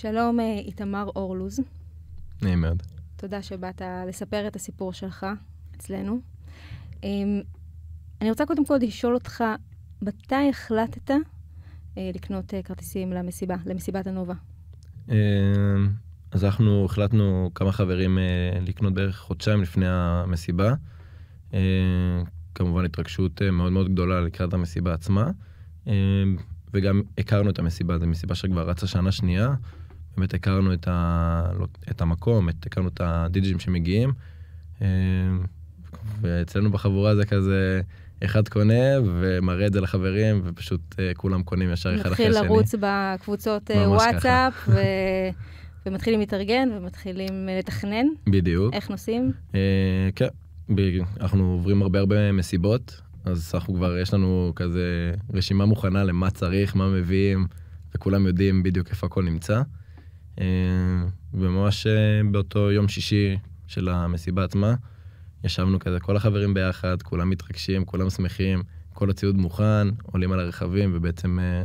שלום, אה, איתמר אורלוז. נעים מאוד. תודה שבאת לספר את הסיפור שלך אצלנו. אמ, אני רוצה קודם כל לשאול אותך, מתי החלטת אה, לקנות אה, כרטיסים למסיבה, למסיבת הנובה? אמ, אז אנחנו החלטנו כמה חברים לקנות בערך חודשיים לפני המסיבה. כמובן התרגשות מאוד מאוד גדולה לקראת המסיבה עצמה. אמ, וגם הכרנו את המסיבה, זו מסיבה שכבר רצה שנה שנייה. באמת הכרנו את, ה, את המקום, את, הכרנו את הדיג'ים שמגיעים. אה, ואצלנו בחבורה זה כזה, אחד קונה ומראה את זה לחברים, ופשוט אה, כולם קונים ישר אחד אחרי השני. מתחיל לרוץ בקבוצות אה, וואטסאפ, ו... ומתחילים להתארגן ומתחילים לתכנן. בדיוק. איך נוסעים? כן, אנחנו עוברים הרבה הרבה מסיבות, אז אנחנו כבר, יש לנו כזה רשימה מוכנה למה צריך, מה מביאים, וכולם יודעים בדיוק איפה הכל נמצא. אה, וממש אה, באותו יום שישי של המסיבה עצמה, ישבנו כזה, כל החברים ביחד, כולם מתרגשים, כולם שמחים, כל הציוד מוכן, עולים על הרכבים ובעצם אה,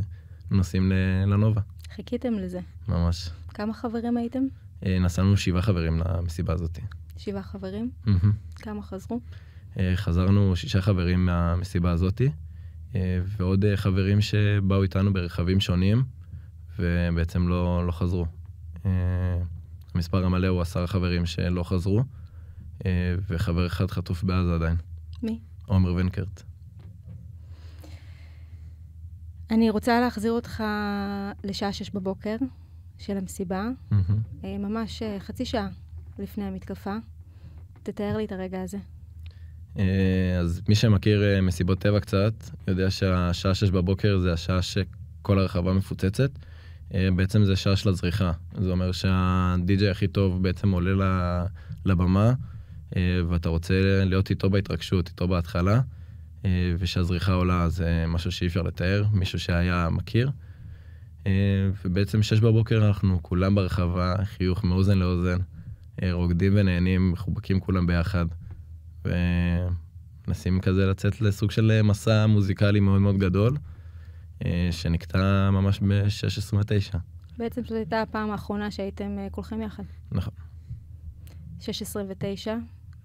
נוסעים לנובה. חיכיתם לזה. ממש. כמה חברים הייתם? נסענו שבעה חברים למסיבה הזאת. שבעה חברים? כמה חזרו? חזרנו שישה חברים מהמסיבה הזאת, ועוד חברים שבאו איתנו ברכבים שונים, ובעצם לא, לא חזרו. אה, המספר המלא הוא עשרה חברים שלא חזרו, אה, וחבר אחד חטוף בעזה עדיין. מי? עומר ונקרט. אני רוצה להחזיר אותך לשעה שש בבוקר של המסיבה, mm-hmm. ממש חצי שעה לפני המתקפה. תתאר לי את הרגע הזה. אז מי שמכיר מסיבות טבע קצת, יודע שהשעה שש בבוקר זה השעה שכל הרחבה מפוצצת. אה, בעצם זה שעה של הזריחה. זה אומר שהדי-ג'יי הכי טוב בעצם עולה לבמה, אה, ואתה רוצה להיות איתו בהתרגשות, איתו בהתחלה, אה, ושהזריחה עולה זה משהו שאי אפשר לתאר, מישהו שהיה מכיר. ובעצם שש בבוקר אנחנו כולם ברחבה, חיוך מאוזן לאוזן, רוקדים ונהנים, מחובקים כולם ביחד. ומנסים כזה לצאת לסוג של מסע מוזיקלי מאוד מאוד גדול. אה, שנקטע ממש ב 16 9 בעצם זאת הייתה הפעם האחרונה שהייתם אה, כולכם יחד. נכון. 16-9,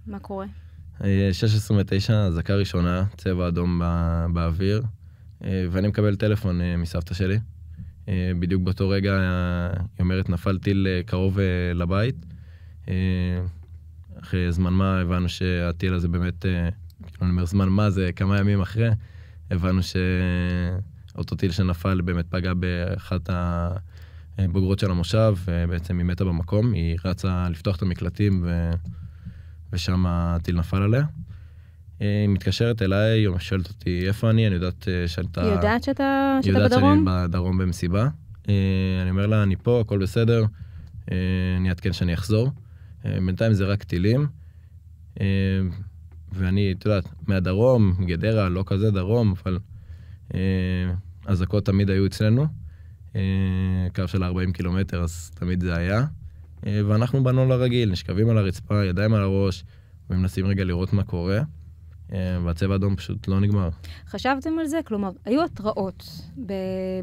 מה קורה? 16-9, אה, אזעקה ראשונה, צבע אדום בא, באוויר, ואני מקבל טלפון מסבתא שלי. בדיוק באותו רגע היא אומרת, נפל טיל קרוב לבית. אחרי זמן מה הבנו שהטיל הזה באמת, כאילו, אני אומר זמן מה, זה כמה ימים אחרי, הבנו ש... אותו טיל שנפל באמת פגע באחת הבוגרות של המושב, ובעצם היא מתה במקום, היא רצה לפתוח את המקלטים ו... ושם הטיל נפל עליה. היא מתקשרת אליי, היא שואלת אותי איפה אני, אני יודעת אה, שאתה... היא יודעת שאתה, שאתה יודעת בדרום? היא יודעת שאני בדרום במסיבה. אה, אני אומר לה, אני פה, הכל בסדר, אה, אני אעדכן שאני אחזור. בינתיים זה רק טילים. ואני, את יודעת, מהדרום, גדרה, לא כזה דרום, אבל אזעקות תמיד היו אצלנו, אה, קו של 40 קילומטר, אז תמיד זה היה. אה, ואנחנו בנון לרגיל, נשכבים על הרצפה, ידיים על הראש, ומנסים רגע לראות מה קורה. אה, והצבע האדום פשוט לא נגמר. חשבתם על זה? כלומר, היו התראות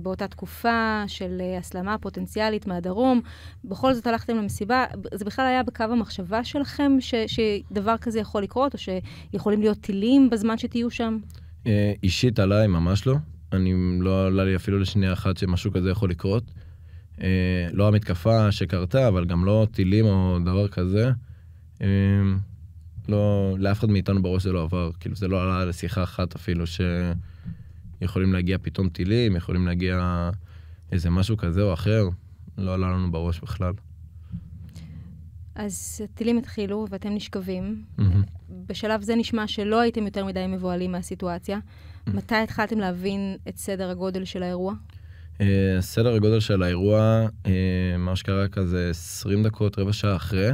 באותה תקופה של הסלמה פוטנציאלית מהדרום, בכל זאת הלכתם למסיבה, זה בכלל היה בקו המחשבה שלכם ש- שדבר כזה יכול לקרות, או שיכולים להיות טילים בזמן שתהיו שם? אישית עליי ממש לא. אני לא עלה לי אפילו לשנייה אחת שמשהו כזה יכול לקרות. אה, לא המתקפה שקרתה, אבל גם לא טילים או דבר כזה. אה, לא, לאף אחד מאיתנו בראש זה לא עבר, כאילו זה לא עלה לשיחה אחת אפילו שיכולים להגיע פתאום טילים, יכולים להגיע איזה משהו כזה או אחר, לא עלה לנו בראש בכלל. אז הטילים התחילו ואתם נשכבים. Mm-hmm. בשלב זה נשמע שלא הייתם יותר מדי מבוהלים מהסיטואציה. מתי התחלתם להבין את סדר הגודל של האירוע? אה, סדר הגודל של האירוע, אה, מה שקרה כזה 20 דקות, רבע שעה אחרי.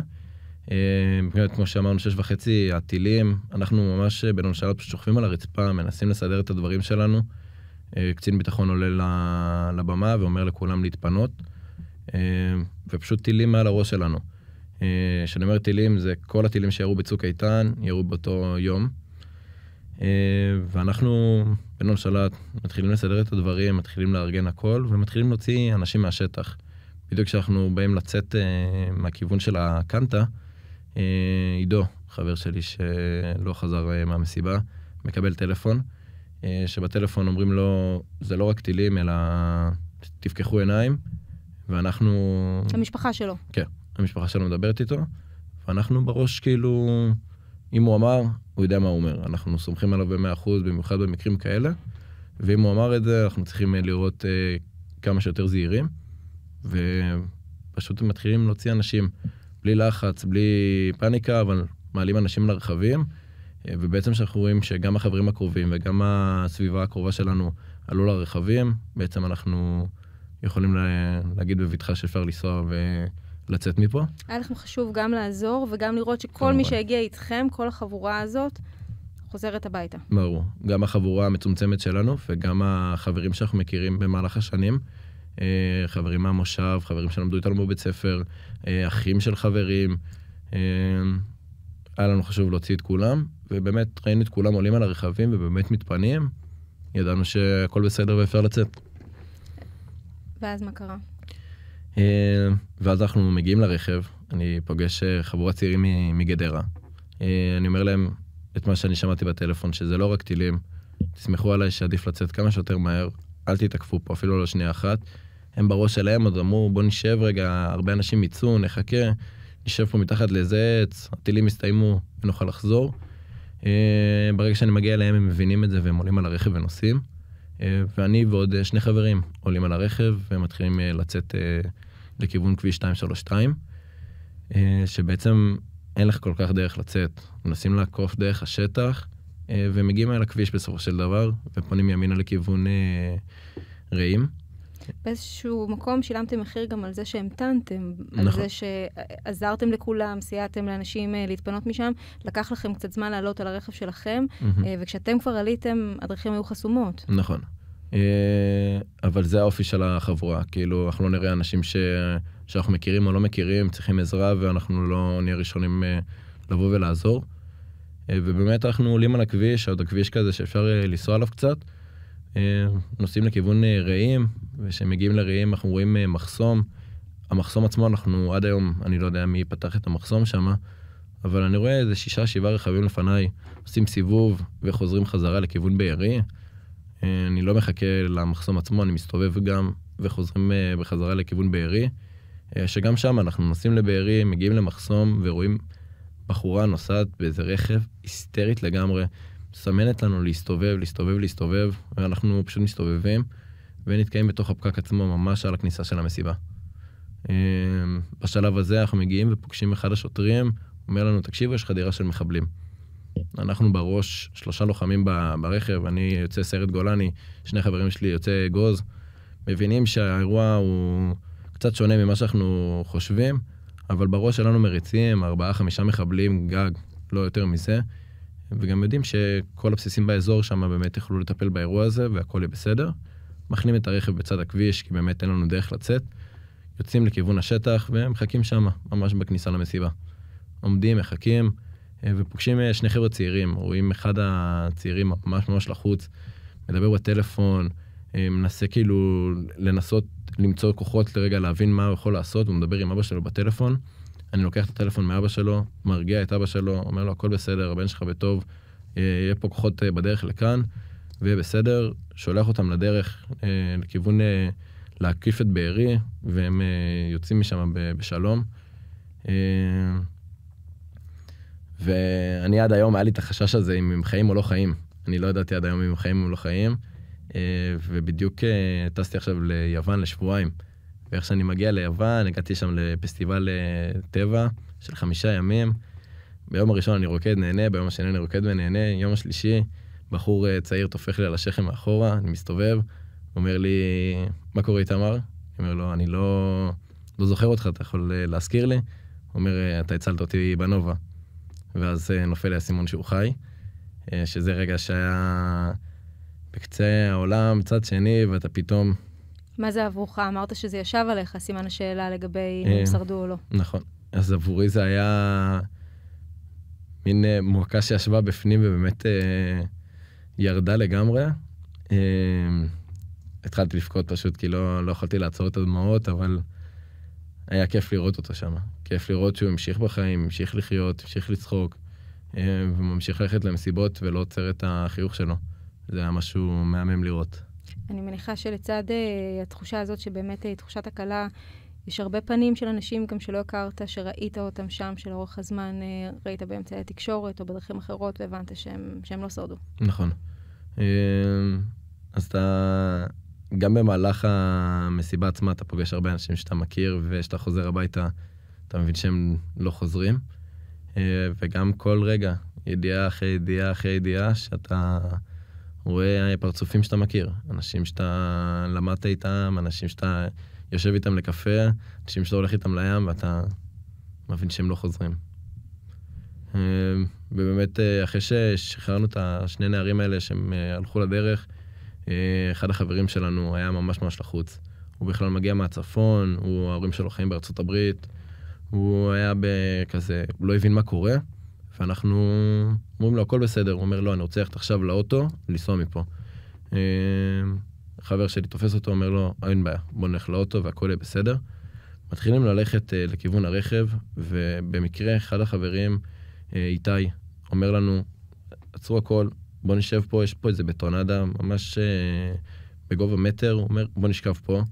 אה, כמו שאמרנו, שש וחצי, הטילים, אנחנו ממש בנונשלות פשוט שוכבים על הרצפה, מנסים לסדר את הדברים שלנו. קצין ביטחון עולה לבמה ואומר לכולם להתפנות, ופשוט טילים מעל הראש שלנו. כשאני אומר טילים, זה כל הטילים שירו בצוק איתן, ירו באותו יום. אה, ואנחנו בנון שלט מתחילים לסדר את הדברים, מתחילים לארגן הכל ומתחילים להוציא אנשים מהשטח. בדיוק כשאנחנו באים לצאת אה, מהכיוון של הקנטה, אה, עידו, חבר שלי שלא חזר מהמסיבה, מקבל טלפון, שבטלפון אומרים לו, זה לא רק טילים, אלא תפקחו עיניים, ואנחנו... המשפחה שלו. כן, המשפחה שלו מדברת איתו, ואנחנו בראש כאילו, אם הוא אמר, הוא יודע מה הוא אומר. אנחנו סומכים עליו במאה אחוז, במיוחד במקרים כאלה, ואם הוא אמר את זה, אנחנו צריכים אה, לראות אה, כמה שיותר זהירים, ופשוט מתחילים להוציא אנשים בלי לחץ, בלי פאניקה, אבל מעלים אנשים לרכבים, אה, ובעצם כשאנחנו רואים שגם החברים הקרובים וגם הסביבה הקרובה שלנו עלו לרכבים, בעצם אנחנו יכולים לה, אה, להגיד בבטחה שאפשר לנסוע ו... לצאת מפה. היה לכם חשוב גם לעזור וגם לראות שכל כמובן. מי שהגיע איתכם, כל החבורה הזאת, חוזרת הביתה. ברור. גם החבורה המצומצמת שלנו וגם החברים שאנחנו מכירים במהלך השנים. אה, חברים מהמושב, חברים שלמדו איתנו בבית ספר, אה, אחים של חברים. אה, היה לנו חשוב להוציא את כולם, ובאמת ראינו את כולם עולים על הרכבים ובאמת מתפנים. ידענו שהכל בסדר ואפשר לצאת. ואז מה קרה? אה, ואז אנחנו מגיעים לרכב, אני פוגש אה, חבורת צעירים מגדרה. אה, אני אומר להם את מה שאני שמעתי בטלפון, שזה לא רק טילים, תסמכו עליי שעדיף לצאת כמה שיותר מהר, אל תתעקפו פה אפילו לא שנייה אחת. הם בראש שלהם אז אמרו, בוא נשב רגע, הרבה אנשים יצאו, נחכה, נשב פה מתחת לאיזה עץ, הטילים יסתיימו ונוכל לחזור. ברגע שאני מגיע אליהם הם מבינים את זה והם עולים על הרכב ונוסעים. אה, ואני ועוד אה, שני חברים עולים על הרכב ומתחילים אה, לצאת לכיוון כביש 232, שבעצם אין לך כל כך דרך לצאת. מנסים לעקוף דרך השטח ומגיעים אל הכביש בסופו של דבר, ופונים ימינה לכיוון רעים. באיזשהו מקום שילמתם מחיר גם על זה שהמתנתם, נכון. על זה שעזרתם לכולם, סייעתם לאנשים אה, להתפנות משם, לקח לכם קצת זמן לעלות על הרכב שלכם, mm-hmm. וכשאתם כבר עליתם, הדרכים היו חסומות. נכון. אה, אבל זה האופי של החבורה, כאילו, אנחנו לא נראה אנשים ש... שאנחנו מכירים או לא מכירים, צריכים עזרה, ואנחנו לא נהיה ראשונים לבוא ולעזור. ובאמת אנחנו עולים על הכביש, עוד הכביש כזה שאפשר לנסוע עליו קצת, נוסעים לכיוון רעים, וכשמגיעים לראיים אנחנו רואים אה, מחסום. המחסום עצמו, אנחנו עד היום, אני לא יודע מי פתח את המחסום שם, אבל אני רואה איזה שישה, שבעה רכבים לפניי, עושים סיבוב וחוזרים חזרה לכיוון בארי. אה, אני לא מחכה למחסום עצמו, אני מסתובב גם וחוזרים אה, בחזרה לכיוון בארי, שגם שם אנחנו נוסעים לבארי, מגיעים למחסום ורואים בחורה נוסעת באיזה רכב היסטרית לגמרי, מסמנת לנו להסתובב, להסתובב, להסתובב, ואנחנו פשוט מסתובבים. ונתקעים בתוך הפקק עצמו ממש על הכניסה של המסיבה. אמ, בשלב הזה אנחנו מגיעים ופוגשים אחד השוטרים, אומר לנו, תקשיבו, יש חדירה של מחבלים. אנחנו בראש, שלושה לוחמים ברכב, אני יוצא סיירת גולני, שני חברים שלי יוצא אגוז, מבינים שהאירוע הוא קצת שונה ממה שאנחנו חושבים, אבל בראש שלנו מריצים ארבעה, חמישה מחבלים גג, לא יותר מזה, וגם יודעים שכל הבסיסים באזור שם באמת יוכלו לטפל באירוע הזה והכל יהיה בסדר. מחנים את הרכב בצד הכביש, כי באמת אין לנו דרך לצאת, יוצאים לכיוון השטח ומחכים שם, ממש בכניסה למסיבה. עומדים, מחכים, אה, ופוגשים אה, שני חבר'ה צעירים, רואים אחד הצעירים ממש ממש לחוץ, מדבר בטלפון, אה, מנסה כאילו לנסות למצוא כוחות לרגע להבין מה הוא יכול לעשות, הוא מדבר עם אבא שלו בטלפון. אני לוקח את הטלפון מאבא שלו, מרגיע את אבא שלו, אומר לו הכל בסדר, הבן שלך בטוב, יהיה פה כוחות בדרך לכאן. ויהיה בסדר, שולח אותם לדרך אה, לכיוון אה, להקיף את בארי, והם אה, יוצאים משם בשלום. אה, ואני עד היום, היה לי את החשש הזה אם הם חיים או לא חיים. אני לא ידעתי עד היום אם הם חיים או לא חיים, אה, ובדיוק אה, טסתי עכשיו ליוון לשבועיים. ואיך שאני מגיע ליוון, הגעתי שם לפסטיבל אה, טבע של חמישה ימים. ביום הראשון אני רוקד, נהנה, ביום השני אני רוקד ונהנה, יום השלישי בחור אה, צעיר טופח לי על השכם מאחורה, אני מסתובב, אומר לי, מה קורה איתמר? אני אומר לו, אני לא, לא זוכר אותך, אתה יכול אה, להזכיר לי? הוא אומר, אה, אתה הצלת אותי בנובה. ואז נופל לי האסימון שהוא חי, שזה רגע שהיה בקצה העולם, צד שני, ואתה פתאום... מה זה עבורך? אמרת שזה ישב עליך, סימן השאלה לגבי אם הם שרדו או לא. נכון. אז עבורי זה היה מין מועקה שישבה בפנים ובאמת... ירדה לגמרי. אמ, התחלתי לבכות פשוט כי לא, לא יכולתי לעצור את הדמעות, אבל היה כיף לראות אותו שם. כיף לראות שהוא המשיך בחיים, המשיך לחיות, המשיך לצחוק, אמ, וממשיך ללכת למסיבות ולא עוצר את החיוך שלו. זה היה משהו מהמם לראות. אני מניחה שלצד אה, התחושה הזאת, שבאמת אה, תחושת הקלה, יש הרבה פנים של אנשים גם שלא הכרת, שראית אותם שם, שלאורך הזמן אה, ראית באמצעי התקשורת או בדרכים אחרות, והבנת שהם, שהם לא שרדו. נכון. אמ, אז אתה, גם במהלך המסיבה עצמה אתה פוגש הרבה אנשים שאתה מכיר, וכשאתה חוזר הביתה, אתה מבין שהם לא חוזרים. אה, וגם כל רגע, ידיעה אחרי ידיעה אחרי ידיעה, שאתה רואה פרצופים שאתה מכיר. אנשים שאתה למדת איתם, אנשים שאתה יושב איתם לקפה, אנשים שאתה הולך איתם לים, ואתה מבין שהם לא חוזרים. אמ, ובאמת, אה, אחרי ששחררנו את השני נערים האלה שהם אה, הלכו לדרך, אה, אחד החברים שלנו היה ממש ממש לחוץ. הוא בכלל מגיע מהצפון, הוא, ההורים שלו חיים בארצות הברית, הוא היה בכזה, הוא לא הבין מה קורה, ואנחנו אומרים לו, הכל בסדר. הוא אומר, לא, אני רוצה ללכת עכשיו לאוטו, לנסוע מפה. אמ, חבר שלי תופס אותו, אומר לו, אין בעיה, בוא נלך לאוטו והכל יהיה בסדר. מתחילים ללכת לכיוון הרכב, ובמקרה אחד החברים אה, איתי אומר לנו, עצרו הכל, בוא נשב פה, יש פה איזה בטונדה, ממש אה, בגובה מטר, הוא אומר, בוא נשכב פה.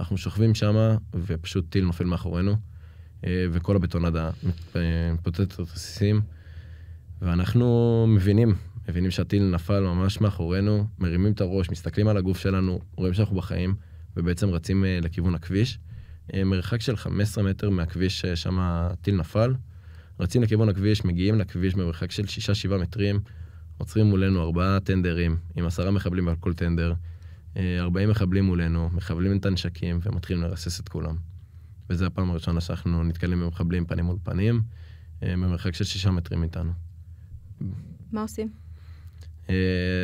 אנחנו שוכבים שמה, ופשוט טיל נופל מאחורינו, אה, וכל הבטונדה מתפוצצת את הסיסים, ואנחנו מבינים, מבינים שהטיל נפל ממש מאחורינו, מרימים את הראש, מסתכלים על הגוף שלנו, רואים שאנחנו בחיים, ובעצם רצים אה, לכיוון הכביש. אה, מרחק של 15 מטר מהכביש אה, ששם הטיל נפל. רצים לכיוון הכביש, מגיעים לכביש במרחק של 6-7 מטרים, עוצרים מולנו ארבעה טנדרים עם עשרה מחבלים על כל טנדר, 40 אה, מחבלים מולנו, מחבלים את הנשקים ומתחילים לרסס את כולם. וזו הפעם הראשונה שאנחנו נתקלים במחבלים פנים מול פנים, אה, במרחק של 6 מטרים איתנו. מה עושים? אה,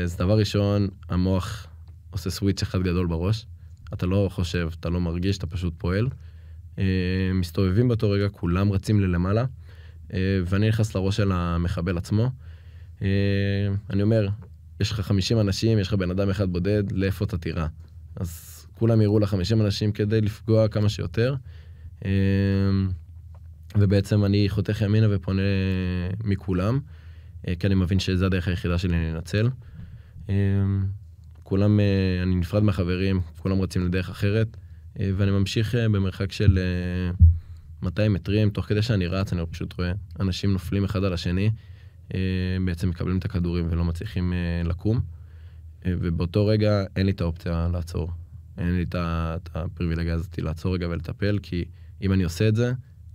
אז דבר ראשון, המוח עושה סוויץ' אחד גדול בראש. אתה לא חושב, אתה לא מרגיש, אתה פשוט פועל. מסתובבים באותו רגע, כולם רצים ללמעלה. אה, ואני נכנס לראש של המחבל עצמו. אה, אני אומר, יש לך 50 אנשים, יש לך בן אדם אחד בודד, לאיפה אתה תירה? אז כולם יראו ל 50 אנשים כדי לפגוע כמה שיותר. אה, ובעצם אני חותך ימינה ופונה מכולם, כי אני מבין שזו הדרך היחידה שלי לנצל. כולם, אני נפרד מהחברים, כולם רצים לדרך אחרת, ואני ממשיך במרחק של 200 מטרים, תוך כדי שאני רץ, אני פשוט רואה אנשים נופלים אחד על השני, אה, בעצם מקבלים את הכדורים ולא מצליחים אה, לקום, אה, ובאותו רגע אין לי את האופציה לעצור. אין לי את הפריבילגיה הזאת לעצור רגע ולטפל, כי אם אני עושה את זה,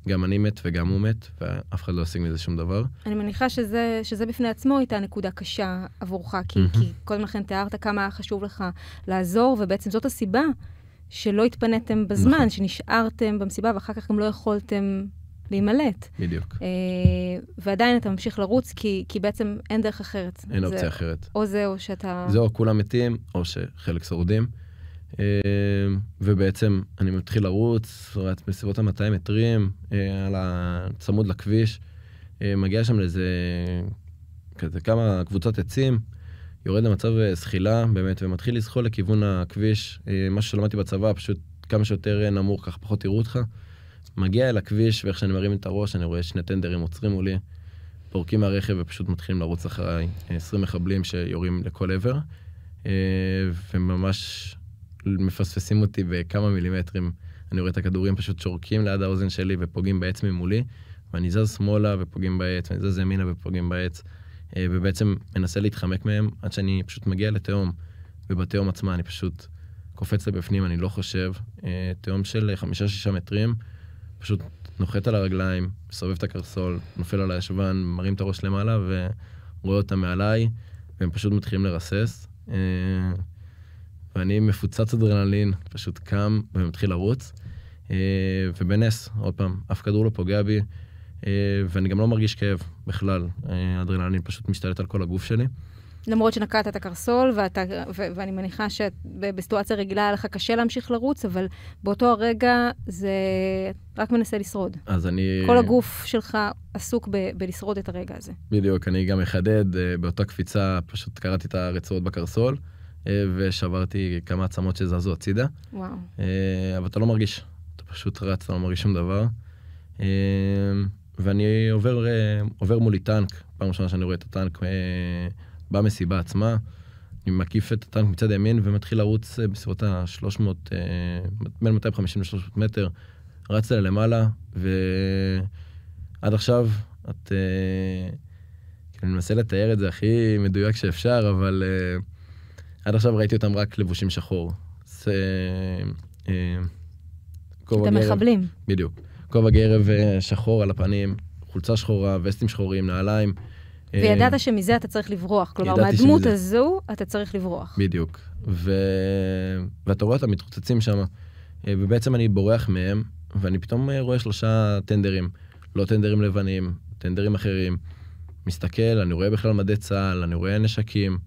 גם אני מת וגם הוא מת, ואף אחד לא ישיג מזה שום דבר. אני מניחה שזה, שזה בפני עצמו הייתה נקודה קשה עבורך, כי, mm-hmm. כי קודם לכן תיארת כמה היה חשוב לך לעזור, ובעצם זאת הסיבה שלא התפניתם בזמן, נכון. שנשארתם במסיבה ואחר כך גם לא יכולתם להימלט. בדיוק. אה, ועדיין אתה ממשיך לרוץ, כי, כי בעצם אין דרך אחרת. אין זה, אופציה אחרת. או זה או שאתה... זה או כולם מתים, או שחלק שורדים. אה, ובעצם אני מתחיל לרוץ, רץ בסביבות ה-200 מטרים, אה, ה... צמוד לכביש. אה, מגיע שם לאיזה כזה כמה קבוצות עצים. יורד למצב אה, זחילה באמת, ומתחיל לזחול לכיוון הכביש. אה, מה ששלמדתי בצבא, פשוט כמה שיותר אה, נמוך, כך פחות יראו אותך. מגיע אל הכביש, ואיך שאני מרים את הראש, אני רואה שני טנדרים עוצרים מולי, פורקים מהרכב ופשוט מתחילים לרוץ אחריי 20 מחבלים שיורים לכל עבר, וממש מפספסים אותי בכמה מילימטרים. אני רואה את הכדורים פשוט שורקים ליד האוזן שלי ופוגעים בעץ ממולי, ואני זז שמאלה ופוגעים בעץ, ואני זז ימינה ופוגעים בעץ. אה, ובעצם מנסה להתחמק מהם עד שאני פשוט מגיע לתהום. ובתהום עצמה אני פשוט קופץ לבפנים, אני לא חושב. אה, תהום של חמישה-שישה מטרים, פשוט נוחת על הרגליים, מסובב את הקרסול, נופל על הישבן, מרים את הראש למעלה ורואה אותם מעליי, והם פשוט מתחילים לרסס. אה, ואני מפוצץ אדרנלין, פשוט קם ומתחיל לרוץ. ובנס, עוד פעם, אף כדור לא פוגע בי, ואני גם לא מרגיש כאב. בכלל. אה, אדרנלין פשוט משתלט על כל הגוף שלי. למרות שנקעת את הקרסול, ואתה, ו, ואני מניחה שבסיטואציה רגילה היה לך קשה להמשיך לרוץ, אבל באותו הרגע זה רק מנסה לשרוד. אז אני... כל הגוף שלך עסוק ב, בלשרוד את הרגע הזה. בדיוק, אני גם אחדד, אה, באותה קפיצה פשוט קראתי את הרצועות בקרסול, אה, ושברתי כמה עצמות שזזו הצידה. וואו. אבל אתה לא מרגיש, אתה פשוט רץ, אתה לא מרגיש שום דבר. ואני עובר, אה, עובר מולי טנק, פעם ראשונה שאני רואה את הטנק אה, במסיבה עצמה. אני מקיף את הטנק מצד ימין ומתחיל לרוץ אה, בסביבות ה-300, בין 250 ל-300 מטר, רץ אליה למעלה, ועד עכשיו את... כאילו, אני מנסה לתאר את זה הכי מדויק שאפשר, אבל עד עכשיו ראיתי אותם רק לבושים שחור. זה... את המחבלים. בדיוק. כובע גרב אה, שחור על הפנים, חולצה שחורה, וסטים שחורים, נעליים. אה, וידעת שמזה אתה צריך לברוח, כלומר, מהדמות שמזה... הזו אתה צריך לברוח. בדיוק. ו... ואתה רואה אותם מתרוצצים שם, אה, ובעצם אני בורח מהם, ואני פתאום רואה שלושה טנדרים, לא טנדרים לבנים, טנדרים אחרים. מסתכל, אני רואה בכלל מדי צה"ל, אני רואה נשקים.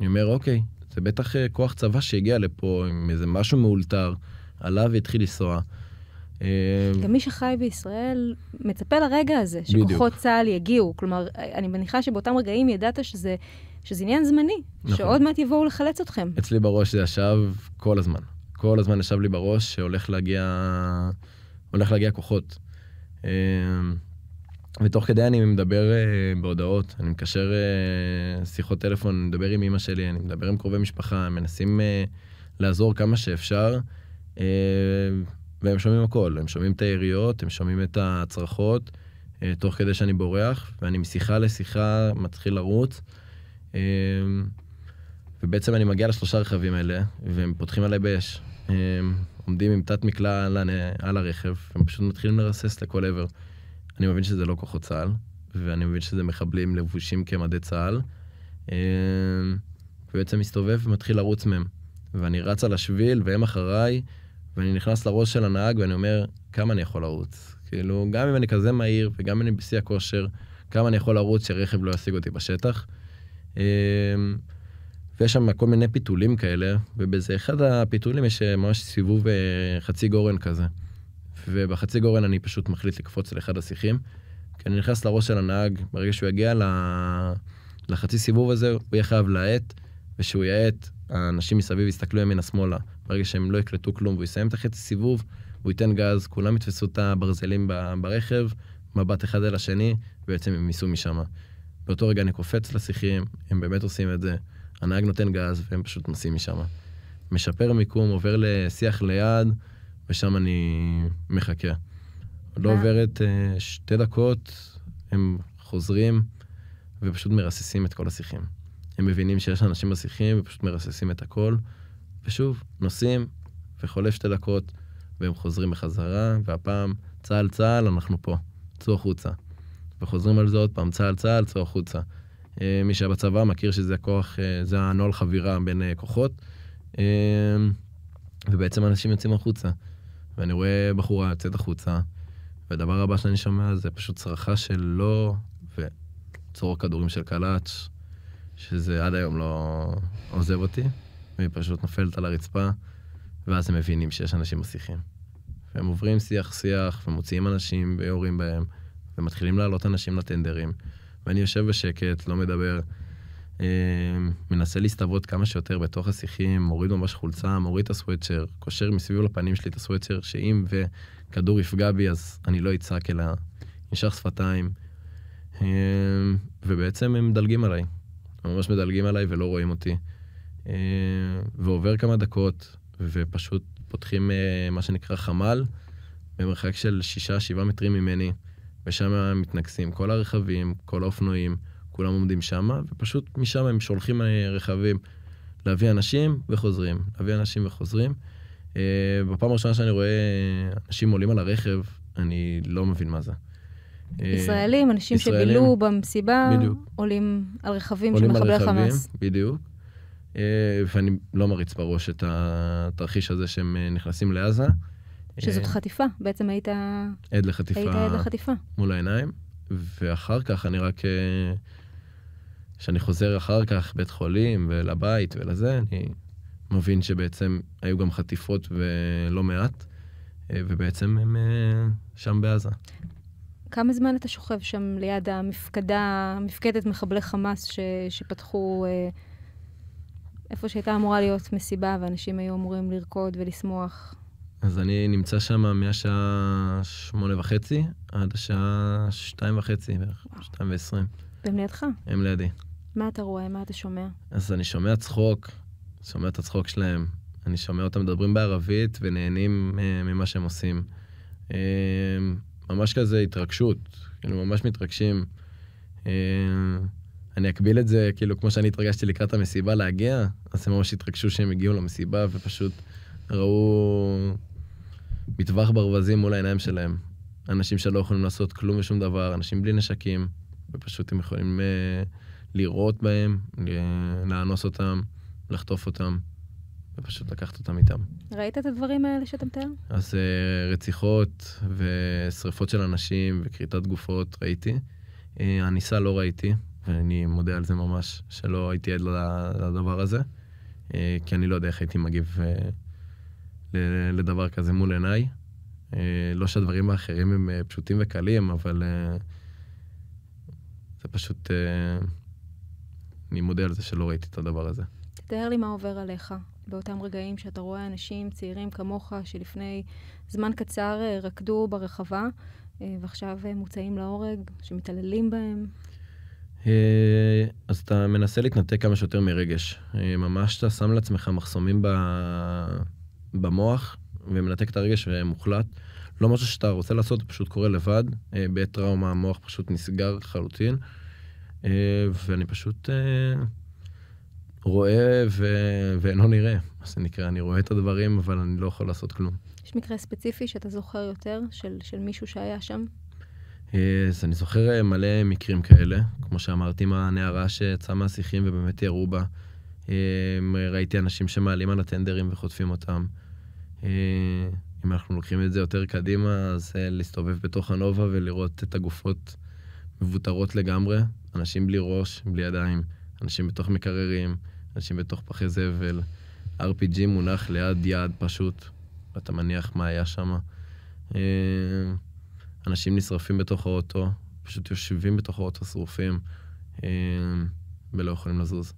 אני אומר, אוקיי, זה בטח כוח צבא שהגיע לפה עם איזה משהו מאולתר, עליו והתחיל לנסוע. אמ, גם מי שחי בישראל מצפה לרגע הזה, שכוחות צה"ל יגיעו. כלומר, אני מניחה שבאותם רגעים ידעת שזה, שזה עניין זמני, נכון. שעוד מעט יבואו לחלץ אתכם. אצלי בראש זה ישב כל הזמן. כל הזמן ישב לי בראש שהולך להגיע, הולך להגיע כוחות. אמ, ותוך כדי אני מדבר אה, בהודעות, אני מקשר אה, שיחות טלפון, אני מדבר עם אימא שלי, אני מדבר עם קרובי משפחה, מנסים אה, לעזור כמה שאפשר. אמ, והם שומעים הכל, הם שומעים את היריות, הם שומעים את הצרחות, אה, תוך כדי שאני בורח, ואני משיחה לשיחה מתחיל לרוץ. אה, ובעצם אני מגיע לשלושה רכבים האלה, והם פותחים עליי באש. הם אה, עומדים עם תת מקלע על, על הרכב, הם פשוט מתחילים לרסס לכל עבר. אני מבין שזה לא כוחות צה"ל, ואני מבין שזה מחבלים לבושים כמדי צה"ל. ובעצם מסתובב ומתחיל לרוץ מהם. ואני רץ על השביל, והם אחריי. ואני נכנס לראש של הנהג ואני אומר, כמה אני יכול לרוץ? כאילו, גם אם אני כזה מהיר וגם אם אני בשיא הכושר, כמה אני יכול לרוץ שרכב לא ישיג אותי בשטח. אמ, ויש שם כל מיני פיתולים כאלה, ובאיזה אחד הפיתולים יש אה, ממש סיבוב אה, חצי גורן כזה. ובחצי גורן אני פשוט מחליט לקפוץ לאחד השיחים, כי אני נכנס לראש של הנהג, ברגע שהוא יגיע לחצי סיבוב הזה, הוא יהיה חייב להאט, וכשהוא יאט, האנשים מסביב יסתכלו ימינה-שמאלה. ברגע שהם לא יקלטו כלום והוא יסיים את החצי סיבוב, הוא ייתן גז, כולם יתפסו את הברזלים ברכב, מבט אחד אל השני, ובעצם הם ייסעו משם. באותו רגע אני קופץ לשיחים, הם באמת עושים את זה, הנהג נותן גז והם פשוט נוסעים משם. משפר מיקום, עובר לשיח ליד, ושם אני מחכה. לא עוברת אה, שתי דקות, הם חוזרים ופשוט מרססים את כל השיחים. הם מבינים שיש אנשים מסיחים ופשוט מרססים את הכל. ושוב, נוסעים, וחולף שתי דקות, והם חוזרים בחזרה, והפעם, צה"ל צה"ל, אנחנו פה, צאו החוצה. וחוזרים על זה עוד פעם, צה"ל צה"ל, צאו החוצה. אה, מי שהיה בצבא מכיר שזה הכוח, אה, זה הנוהל חבירה בין אה, כוחות, ובעצם אנשים יוצאים החוצה. ואני רואה בחורה יוצאת החוצה, והדבר הבא שאני שומע זה פשוט צרחה של לא, וצרור כדורים של קלאץ', שזה עד היום לא עוזב אותי, והיא פשוט נופלת על הרצפה, ואז הם מבינים שיש אנשים מסיחים. והם עוברים שיח-שיח, ומוציאים אנשים ויורים בהם, ומתחילים לעלות אנשים לטנדרים. ואני יושב בשקט, לא מדבר, אה, מנסה להסתוות כמה שיותר בתוך השיחים, מוריד ממש חולצה, מוריד את הסוואצ'ר, קושר מסביב לפנים שלי את הסוואצ'ר, שאם וכדור יפגע בי אז אני לא אצעק אלא נשאר שפתיים. אה, ובעצם הם מדלגים עליי, ממש מדלגים עליי ולא רואים אותי. אה, ועובר כמה דקות, ופשוט פותחים אה, מה שנקרא חמ"ל, במרחק של 6-7 מטרים ממני, ושם מתנקסים כל הרכבים, כל האופנועים, כולם עומדים שם, ופשוט משם הם שולחים אה, רכבים להביא אנשים וחוזרים, להביא אנשים וחוזרים. בפעם הראשונה שאני רואה אנשים עולים על הרכב, אני לא מבין מה זה. אה, ישראלים, אנשים שבילו במסיבה, בדיוק. עולים על רכבים של מחבלי חמאס. בדיוק. אה, ואני לא מריץ בראש את התרחיש הזה שהם אה, נכנסים לעזה. שזאת חטיפה, בעצם היית... עד לחטיפה. היית עד לחטיפה. מול העיניים, ואחר כך אני רק... כשאני חוזר אחר כך בית חולים ולבית ולזה, אני מבין שבעצם היו גם חטיפות ולא מעט, ובעצם הם שם בעזה. כמה זמן אתה שוכב שם ליד המפקדה, מפקדת מחבלי חמאס ש, שפתחו אה, איפה שהייתה אמורה להיות מסיבה ואנשים היו אמורים לרקוד ולשמוח? אז אני נמצא שם מהשעה שמונה וחצי עד השעה שתיים וחצי בערך, שתיים ועשרים. הם לידך? הם לידי. מה אתה רואה? מה אתה שומע? אז אני שומע צחוק, שומע את הצחוק שלהם. אני שומע אותם מדברים בערבית ונהנים אה, ממה שהם עושים. אה, ממש כזה התרגשות, כאילו ממש מתרגשים. אה, אני אקביל את זה, כאילו, כמו שאני התרגשתי לקראת המסיבה להגיע, אז הם ממש התרגשו שהם הגיעו למסיבה ופשוט ראו מטווח ברווזים מול העיניים שלהם. אנשים שלא יכולים לעשות כלום ושום דבר, אנשים בלי נשקים, ופשוט הם יכולים אה, לירות בהם, לאנוס אותם, לחטוף אותם. ופשוט לקחת אותם איתם. ראית את הדברים האלה שאתה מתאר? אז אה, רציחות ושריפות של אנשים וכריתת גופות ראיתי. אה, הניסה לא ראיתי, ואני מודה על זה ממש, שלא הייתי עד לדבר הזה, אה, כי אני לא יודע איך הייתי מגיב לדבר כזה מול עיניי. לא שהדברים האחרים הם פשוטים וקלים, אבל זה פשוט... אני מודה על זה שלא ראיתי את הדבר הזה. תאר לי מה עובר עליך באותם רגעים שאתה רואה אנשים צעירים כמוך, שלפני זמן קצר אה, רקדו ברחבה, אה, ועכשיו מוצאים להורג, שמתעללים בהם? אה, אז אתה מנסה להתנתק כמה שיותר מרגש. ממש אתה שם לעצמך מחסומים במוח ומנתק את הרגש ומוחלט. לא משהו שאתה רוצה לעשות, זה פשוט קורה לבד. בעת טראומה המוח פשוט נסגר לחלוטין, ואני פשוט רואה ו... ואינו נראה, מה שנקרא, אני רואה את הדברים, אבל אני לא יכול לעשות כלום. יש מקרה ספציפי שאתה זוכר יותר, של, של מישהו שהיה שם? אה, אז אני זוכר אה, מלא מקרים כאלה, כמו שאמרתי, עם הנערה שיצאה מהשיחים ובאמת ירו בה. אה, ראיתי אנשים שמעלים על הטנדרים וחוטפים אותם. אם אנחנו לוקחים את זה יותר קדימה, אז להסתובב בתוך הנובה ולראות את הגופות מבוטרות לגמרי, אנשים בלי ראש, בלי ידיים, אנשים בתוך מקררים, אנשים בתוך פחי זבל, RPG מונח ליד יעד פשוט, ואתה מניח מה היה שם. אה, אנשים נשרפים בתוך האוטו, פשוט יושבים בתוך האוטו שרופים אה, ולא יכולים לזוז.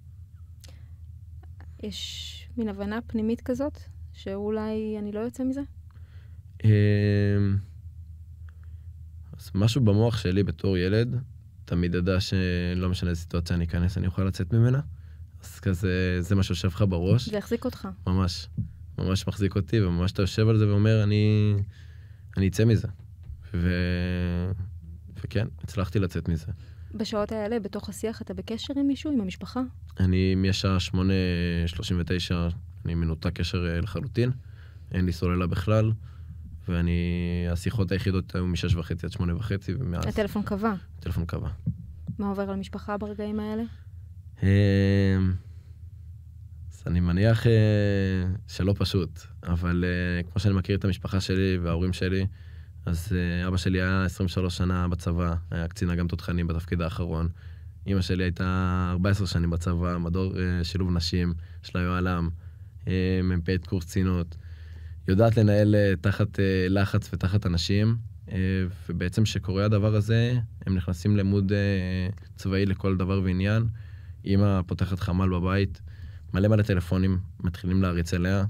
יש מין הבנה פנימית כזאת, שאולי אני לא יוצא מזה? אה, אז משהו במוח שלי בתור ילד תמיד ידע שלא משנה איזה סיטואציה אני אכנס, אני אוכל לצאת ממנה. אז כזה, זה מה שיושב לך בראש. זה יחזיק אותך. ממש. ממש מחזיק אותי, וממש אתה יושב על זה ואומר, אני, אני אצא מזה. ו... וכן, הצלחתי לצאת מזה. בשעות האלה, בתוך השיח, אתה בקשר עם מישהו, עם המשפחה? אני מהשעה 8.39, אני מנותק קשר אה, לחלוטין, אין לי סוללה בכלל, ואני, השיחות היחידות היו מ וחצי עד שמונה ומאז... הטלפון קבע. הטלפון קבע. מה עובר על המשפחה ברגעים האלה? אמ, אז אני מניח אה, שלא פשוט, אבל אה, כמו שאני מכיר את המשפחה שלי וההורים שלי, אז אה, אבא שלי היה 23 שנה בצבא, היה קצין אג"ם תותחנים בתפקיד האחרון. אימא שלי הייתה 14 שנים בצבא, מדור שילוב נשים של היוהל"ם, מ"פית אמ, קורס קצינות. יודעת לנהל תחת לחץ ותחת אנשים, ובעצם כשקורה הדבר הזה, הם נכנסים למוד צבאי לכל דבר ועניין. אימא פותחת חמ"ל בבית, מלא מלא טלפונים מתחילים להריץ אליה.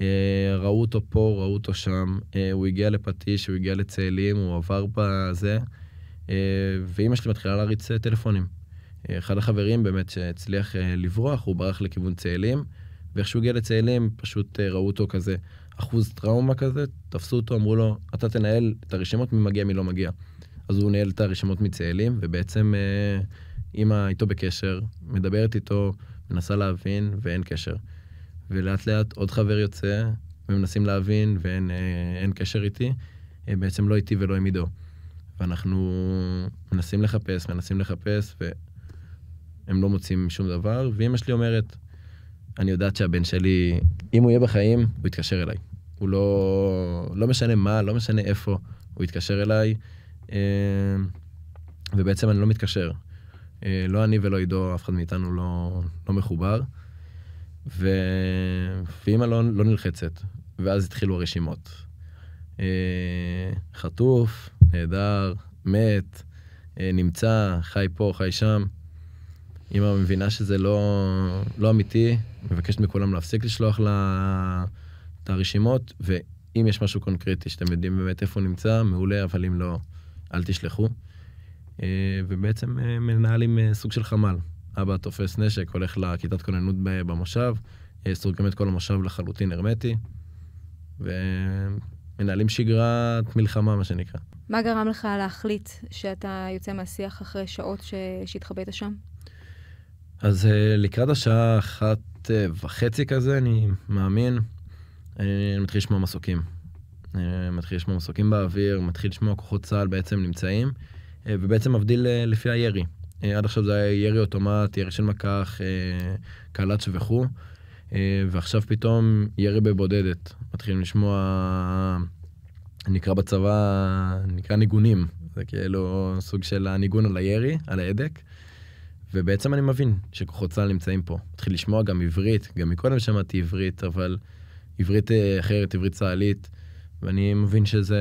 אה, ראו אותו פה, ראו אותו שם, אה, הוא הגיע לפטיש, הוא הגיע לצאלים, הוא עבר בזה, אה, ואימא שלי מתחילה להריץ טלפונים. אחד החברים באמת שהצליח לברוח, הוא ברח לכיוון צאלים, ואיך שהוא הגיע לצאלים, פשוט ראו אותו כזה אחוז טראומה כזה, תפסו אותו, אמרו לו, אתה תנהל את הרשימות מי מגיע, מי לא מגיע. אז הוא ניהל את הרשימות מצאלים, ובעצם... Uh, אימא איתו בקשר, מדברת איתו, מנסה להבין, ואין קשר. ולאט לאט עוד חבר יוצא, ומנסים להבין, ואין אה, אין קשר איתי, אה, בעצם לא איתי ולא עם עידו. ואנחנו מנסים לחפש, מנסים לחפש, והם לא מוצאים שום דבר, ואימא שלי אומרת, אני יודעת שהבן שלי, אם הוא יהיה בחיים, הוא יתקשר אליי. הוא לא, לא משנה מה, לא משנה איפה, הוא יתקשר אליי, אה, ובעצם אני לא מתקשר. אה, לא אני ולא עידו, אף אחד מאיתנו לא, לא מחובר. ו... ואימא לא, לא נלחצת, ואז התחילו הרשימות. אה, חטוף, נהדר, מת, אה, נמצא, חי פה, חי שם. אימא מבינה שזה לא, לא אמיתי, מבקשת מכולם להפסיק לשלוח לה את הרשימות, ואם יש משהו קונקרטי שאתם יודעים באמת איפה הוא נמצא, מעולה, אבל אם לא, אל תשלחו. אה, ובעצם אה, מנהלים אה, סוג של חמ"ל. אבא תופס נשק, הולך לכיתת כוננות במושב, סורגים את כל המושב לחלוטין הרמטי, ומנהלים שגרת מלחמה, מה שנקרא. מה גרם לך להחליט שאתה יוצא מהשיח אחרי שעות ש... שהתחבאת שם? אז לקראת השעה אחת וחצי כזה, אני מאמין, אני מתחיל לשמוע מסוקים. מתחיל לשמוע מסוקים באוויר, מתחיל לשמוע כוחות צה"ל בעצם נמצאים. אה, ובעצם מבדיל אה, לפי הירי. אה, עד עכשיו זה היה ירי אוטומט, ירי של מקח, קלץ וכו', ועכשיו פתאום ירי בבודדת. מתחילים לשמוע, נקרא בצבא, נקרא ניגונים. זה כאילו סוג של הניגון על הירי, על ההדק. ובעצם אני מבין שכוחות צה"ל נמצאים פה. מתחיל לשמוע גם עברית, גם מקודם שמעתי עברית, אבל עברית אחרת, עברית צה"לית, ואני מבין שזה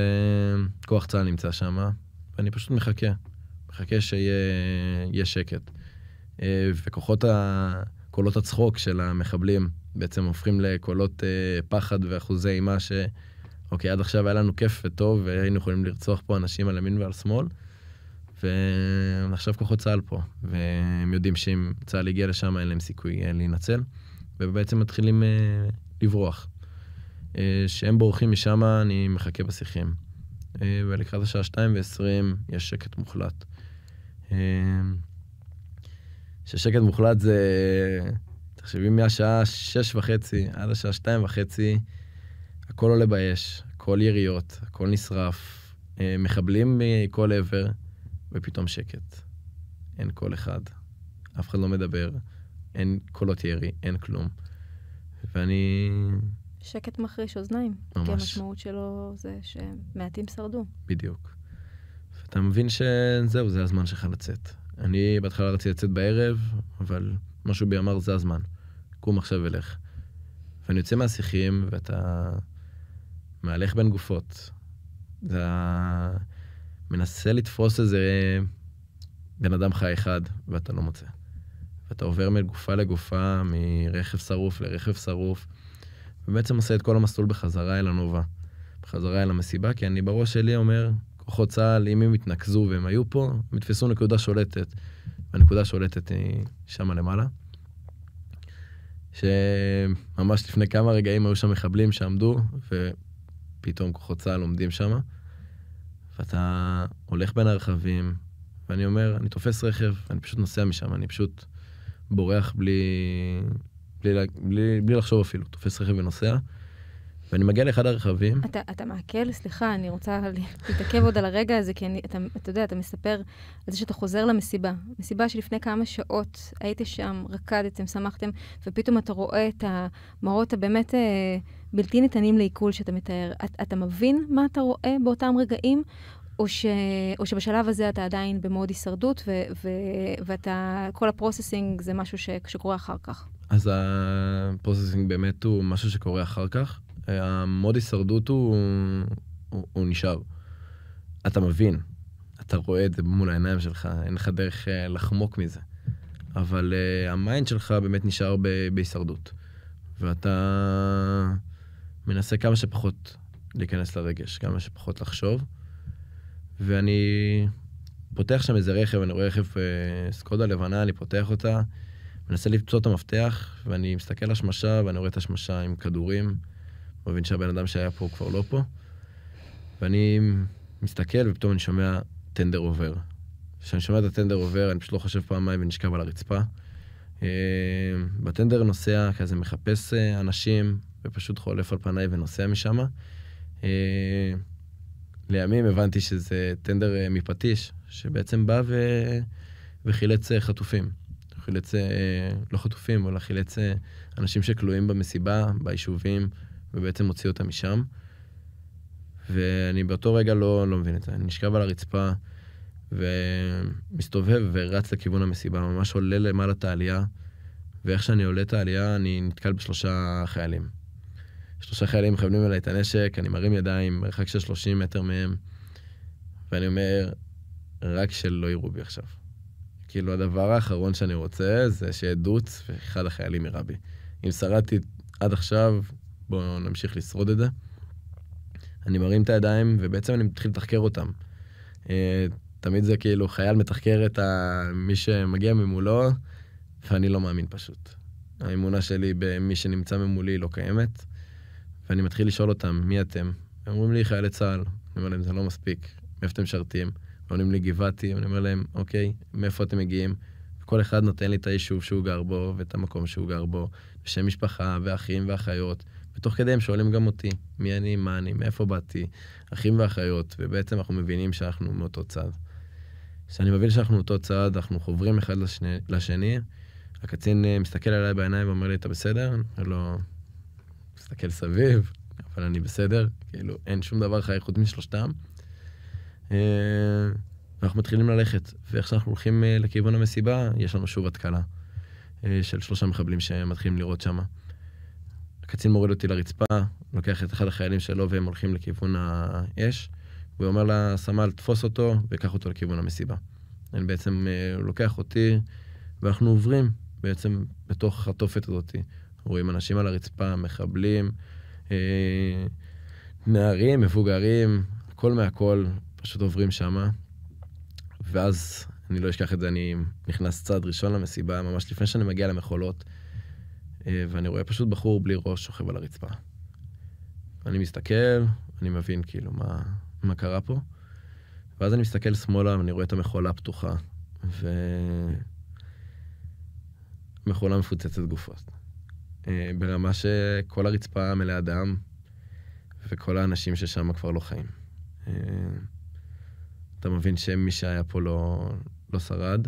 כוח צה"ל נמצא שם, ואני פשוט מחכה. מחכה שיהיה שקט. אה, וכוחות ה... קולות הצחוק של המחבלים בעצם הופכים לקולות אה, פחד ואחוזי אימה ש... אוקיי, עד עכשיו היה לנו כיף וטוב, והיינו יכולים לרצוח פה אנשים על ימין ועל שמאל, ועכשיו כוחות צה"ל פה, והם יודעים שאם צה"ל הגיע לשם אין להם סיכוי אה, להינצל, ובעצם מתחילים אה, לברוח. אה, בורחים משם, אני מחכה בשיחים. אה, ולקראת השעה 2 ו-20 יש שקט מוחלט. אה, ששקט מוחלט זה, תחשבי, מהשעה 6 וחצי עד השעה 2 וחצי, הכל עולה באש, הכל יריות, הכל נשרף, אה, מחבלים מכל עבר, ופתאום שקט. אין קול אחד, אף אחד לא מדבר, אין קולות ירי, אין כלום. ואני שקט מחריש אוזניים. ממש. כי המשמעות שלו זה שמעטים שרדו. בדיוק. ואתה מבין שזהו, זה הזמן שלך לצאת. אני בהתחלה רציתי לצאת בערב, אבל משהו בי אמר, זה הזמן. קום עכשיו ולך. ואני יוצא מהשיחים, ואתה מהלך בין גופות. אתה מנסה לתפוס איזה בן אדם חי אחד, ואתה לא מוצא. ואתה עובר מגופה לגופה, מרכב שרוף לרכב שרוף. ובעצם עושה את כל המסלול בחזרה אל הנובה, בחזרה אל המסיבה, כי אני בראש שלי אומר, כוחות צה"ל, אם הם התנקזו והם היו פה, הם יתפסו נקודה שולטת. והנקודה השולטת היא שמה למעלה. שממש לפני כמה רגעים היו שם מחבלים שעמדו, ופתאום כוחות צה"ל עומדים שם. ואתה הולך בין הרכבים, ואני אומר, אני תופס רכב, אני פשוט נוסע משם, אני פשוט בורח בלי, בלי, בלי, בלי לחשוב אפילו, תופס רכב ונוסע. ואני מגיע לאחד הרכבים. אתה, אתה מעכל? סליחה, אני רוצה להתעכב עוד על הרגע הזה, כי אני, אתה, אתה יודע, אתה מספר על זה שאתה חוזר למסיבה. מסיבה שלפני כמה שעות היית שם, רקדתם, שמחתם, ופתאום אתה רואה את המראות הבאמת אה, בלתי ניתנים לעיכול שאתה מתאר. את, אתה מבין מה אתה רואה באותם רגעים, או, ש, או שבשלב הזה אתה עדיין במוד הישרדות, ו, ו, ואתה, כל הפרוססינג זה משהו ש, שקורה אחר כך? אז הפרוססינג באמת הוא משהו שקורה אחר כך. אה, המוד הישרדות הוא, הוא, הוא נשאר. אתה מבין, אתה רואה את זה מול העיניים שלך, אין לך דרך אה, לחמוק מזה. אבל uh, המיינד שלך באמת נשאר ב- בהישרדות. ואתה מנסה כמה שפחות להיכנס לרגש, כמה שפחות לחשוב. ואני פותח שם איזה רכב, אני רואה רכב uh, סקודה לבנה, אני פותח אותה. מנסה למצוא את המפתח, ואני מסתכל על השמשה, ואני רואה את השמשה עם כדורים, מבין שהבן אדם שהיה פה הוא כבר לא פה, ואני מסתכל, ופתאום אני שומע טנדר עובר. כשאני שומע את הטנדר עובר, אני פשוט לא חושב פעמיים ונשכב על הרצפה. אה, בטנדר נוסע, כזה מחפש אה, אנשים, ופשוט חולף על פניי ונוסע משם. אה, לימים הבנתי שזה טנדר מפטיש, שבעצם בא ו... וחילץ חטופים. חילץ אה, לא חטופים, אלא חילץ אה, אנשים שכלואים במסיבה, ביישובים, ובעצם הוציא אותם משם. ואני באותו רגע לא, לא מבין את זה. אני נשכב על הרצפה ומסתובב ורץ לכיוון המסיבה, ממש עולה למעלה את העלייה, ואיך שאני עולה את העלייה אני נתקל בשלושה חיילים. שלושה חיילים מכוונים אליי את הנשק, אני מרים ידיים, מרחק של 30 מטר מהם, ואני אומר, רק שלא יראו בי עכשיו. כאילו, הדבר האחרון שאני רוצה זה שעדות ואחד החיילים יירה בי. אם שרדתי עד עכשיו, בואו נמשיך לשרוד את זה. אני מרים את הידיים, ובעצם אני מתחיל לתחקר אותם. אה, תמיד זה כאילו חייל מתחקר את מי שמגיע ממולו, ואני לא מאמין פשוט. האמונה שלי במי שנמצא ממולי לא קיימת, ואני מתחיל לשאול אותם, מי אתם? הם אומרים לי, חיילי צה"ל. אני אומר להם, זה לא מספיק, מאיפה אתם משרתים? עונים לי גבעתי, אני אומר להם, אוקיי, מאיפה אתם מגיעים? כל אחד נותן לי את היישוב שהוא גר בו, ואת המקום שהוא גר בו, ושם משפחה, ואחים ואחיות, ותוך כדי הם שואלים גם אותי, מי אני, מה אני, מאיפה באתי, אחים ואחיות, ובעצם אנחנו מבינים שאנחנו מאותו צד. כשאני מבין שאנחנו מאותו צד, אנחנו חוברים אחד לשני, לשני. הקצין אה, מסתכל עליי בעיניים ואומר לי, אתה בסדר? אני אומר לו, מסתכל סביב, אבל אני בסדר, כאילו, אין שום דבר חי חוץ משלושתם. אה, אנחנו מתחילים ללכת, ואיך שאנחנו הולכים אה, לכיוון המסיבה, יש לנו שוב התקלה אה, של שלושה מחבלים שמתחילים לראות שם. הקצין מוריד אותי לרצפה, לוקח את אחד החיילים שלו והם הולכים לכיוון האש, והוא אומר לסמל, תפוס אותו וקח אותו לכיוון המסיבה. אני בעצם לוקח אותי, ואנחנו עוברים בעצם בתוך התופת הזאת. רואים אנשים על הרצפה, מחבלים, נערים, מבוגרים, הכל מהכל, פשוט עוברים שמה. ואז, אני לא אשכח את זה, אני נכנס צעד ראשון למסיבה, ממש לפני שאני מגיע למחולות, אה, ואני רואה פשוט בחור בלי ראש שוכב על הרצפה. אני מסתכל, אני מבין כאילו מה, מה קרה פה, ואז אני מסתכל שמאלה ואני רואה את המכולה הפתוחה, ו... מכולה מפוצצת גופות. אה, ברמה שכל הרצפה מלאה דם, וכל האנשים ששם כבר לא חיים. אה, אתה מבין שמי שהיה פה לא, לא שרד.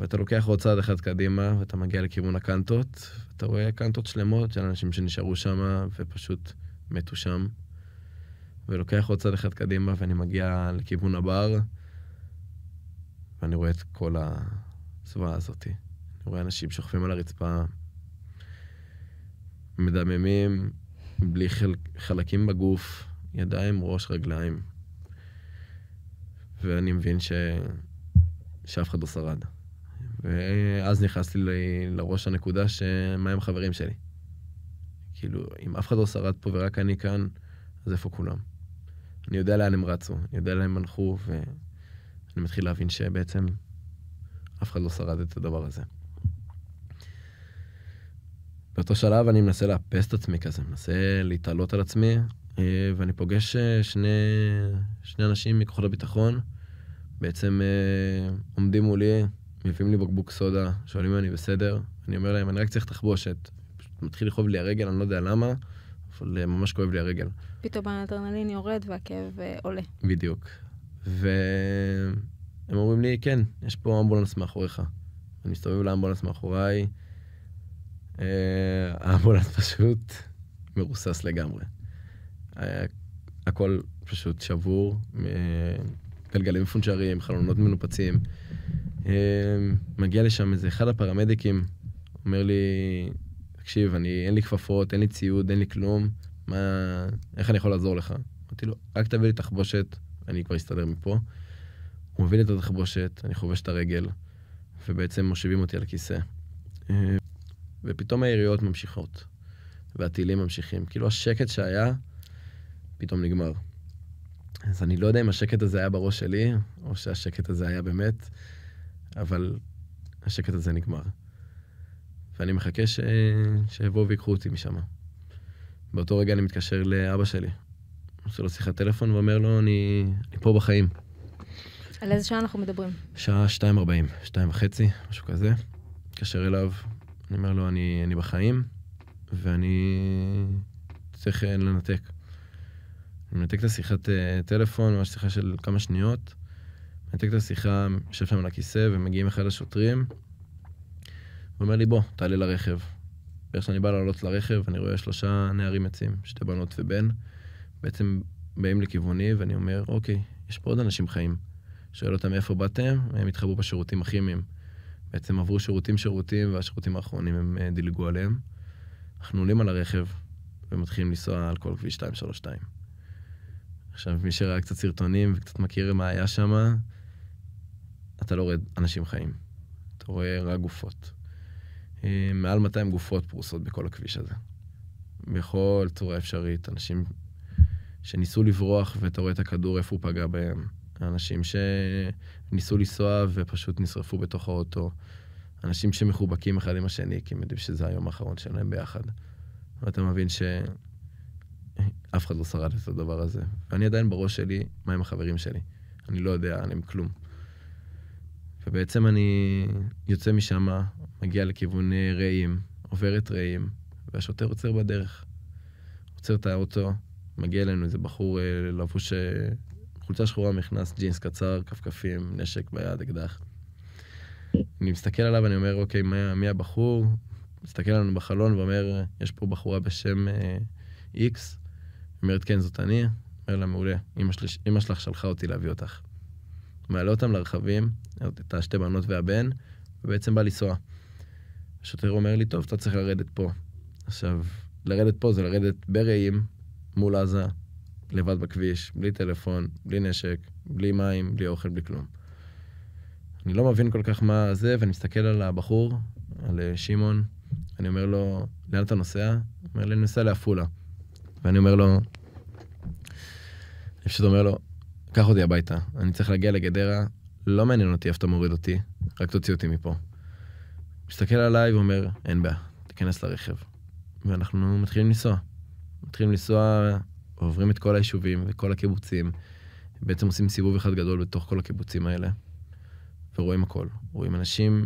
ואתה לוקח עוד צעד אחד קדימה, ואתה מגיע לכיוון הקנטות, ואתה רואה קנטות שלמות של אנשים שנשארו שם ופשוט מתו שם. ולוקח עוד צעד אחד קדימה, ואני מגיע לכיוון הבר, ואני רואה את כל הזוועה הזאת. אני רואה אנשים שוכבים על הרצפה, מדממים, בלי חלק, חלקים בגוף, ידיים, ראש, רגליים. ואני מבין ש... שאף אחד לא שרד. ואז נכנסתי ל... לראש הנקודה שמה הם החברים שלי. כאילו, אם אף אחד לא שרד פה ורק אני כאן, אז איפה כולם? אני יודע לאן הם רצו, אני יודע לאן הם הלכו, ואני מתחיל להבין שבעצם אף אחד לא שרד את הדבר הזה. באותו שלב אני מנסה לאפס את עצמי כזה, מנסה להתעלות על עצמי, אה, ואני פוגש אה, שני, שני אנשים מכוחות הביטחון, בעצם אה, עומדים מולי, מביאים לי בקבוק סודה, שואלים אם אני בסדר, אני אומר להם, אני רק צריך תחבושת. פשוט מתחיל לכאוב לי הרגל, אני לא יודע למה, אבל אה, ממש כואב לי הרגל. פתאום האדרנלין יורד והכאב אה, עולה. בדיוק. והם אומרים לי, כן, יש פה אמבולנס מאחוריך. אני מסתובב לאמבולנס מאחוריי, אה, האמבולנס פשוט מרוסס לגמרי. אה, הכל פשוט שבור. אה, גלגלים מפונשרים, חלונות מנופצים. אמ, מגיע לשם איזה אחד הפרמדיקים, אומר לי, תקשיב, אני, אין לי כפפות, אין לי ציוד, אין לי כלום, מה, איך אני יכול לעזור לך? אמרתי לו, רק תביא לי תחבושת, אני כבר אסתדר מפה. הוא מביא לי את התחבושת, אני חובש את הרגל, ובעצם מושיבים אותי על הכיסא. אמ, ופתאום היריות ממשיכות, והטילים ממשיכים. כאילו השקט שהיה, פתאום נגמר. אז אני לא יודע אם השקט הזה היה בראש שלי, או שהשקט הזה היה באמת, אבל השקט הזה נגמר. ואני מחכה ש... שיבואו ויקחו אותי משם. באותו רגע אני מתקשר לאבא שלי. עושה לו שיחת טלפון ואומר לו, אני, אני פה בחיים. על איזה שעה אנחנו מדברים? שעה 2.40, 2 משהו כזה. מתקשר אליו, אני אומר לו, אני, אני בחיים, ואני צריך אה, לנתק. מנתק את השיחת אה, טלפון, ממש שיחה של כמה שניות, מנתק את השיחה, יושב שם על הכיסא, ומגיעים אחד השוטרים, הוא אומר לי, בוא, תעלה לרכב. ואיך שאני בא לעלות לרכב, אני רואה שלושה נערים עצים, שתי בנות ובן, בעצם באים לכיווני, ואני אומר, אוקיי, יש פה עוד אנשים חיים. שואל אותם מאיפה באתם, הם התחברו בשירותים הכימיים. בעצם עברו שירותים שירותים, והשירותים האחרונים הם אה, דילגו עליהם. אנחנו עולים על הרכב ומתחילים לנסוע על כל כביש 232. עכשיו, מי שראה קצת סרטונים וקצת מכיר מה היה שם, אתה לא רואה אנשים חיים. אתה רואה רק גופות. אה, מעל 200 גופות פרוסות בכל הכביש הזה. בכל צורה אפשרית, אנשים שניסו לברוח ואתה רואה את הכדור, איפה הוא פגע בהם. אנשים שניסו לנסוע ופשוט נשרפו בתוך האוטו. אנשים שמחובקים אחד עם השני, כי הם יודעים שזה היום האחרון שלהם ביחד. ואתה מבין ש... אף אחד לא שרד את הדבר הזה. ואני עדיין בראש שלי, מה עם החברים שלי? אני לא יודע עליהם כלום. ובעצם אני יוצא משם, מגיע לכיוון אה, רעים, עובר את רעים, והשוטר עוצר בדרך. עוצר את האוטו, מגיע אלינו איזה בחור אה, לבוש אה, חולצה שחורה, מכנס, ג'ינס קצר, כפכפים, נשק ביד, אקדח. אני מסתכל עליו, אני אומר, אוקיי, מי, מי הבחור? מסתכל עלינו בחלון ואומר, יש פה בחורה בשם איקס, אומרת, כן, זאת אני. אומר לה, מעולה, אמא שלך שלחה אותי להביא אותך. מעלה אותם לרכבים, את השתי בנות והבן, ובעצם בא לנסוע. השוטר אומר לי, טוב, אתה צריך לרדת פה. עכשיו, לרדת פה זה לרדת ברעים מול עזה, לבד בכביש, בלי טלפון, בלי נשק, בלי מים, בלי אוכל, בלי כלום. אני לא מבין כל כך מה זה, ואני מסתכל על הבחור, על אה, שמעון, אני אומר לו, לאן אתה נוסע? הוא אומר לי, אני נוסע לעפולה. ואני אומר לו, אני פשוט אומר לו, קח אותי הביתה, אני צריך להגיע לגדרה, לא מעניין אותי איפה אתה מוריד אותי, רק תוציא אותי מפה. מסתכל עליי ואומר, אין בעיה, תיכנס לרכב. ואנחנו מתחילים לנסוע. מתחילים לנסוע, עוברים את כל היישובים וכל הקיבוצים, בעצם עושים סיבוב אחד גדול בתוך כל הקיבוצים האלה, ורואים הכל. רואים אנשים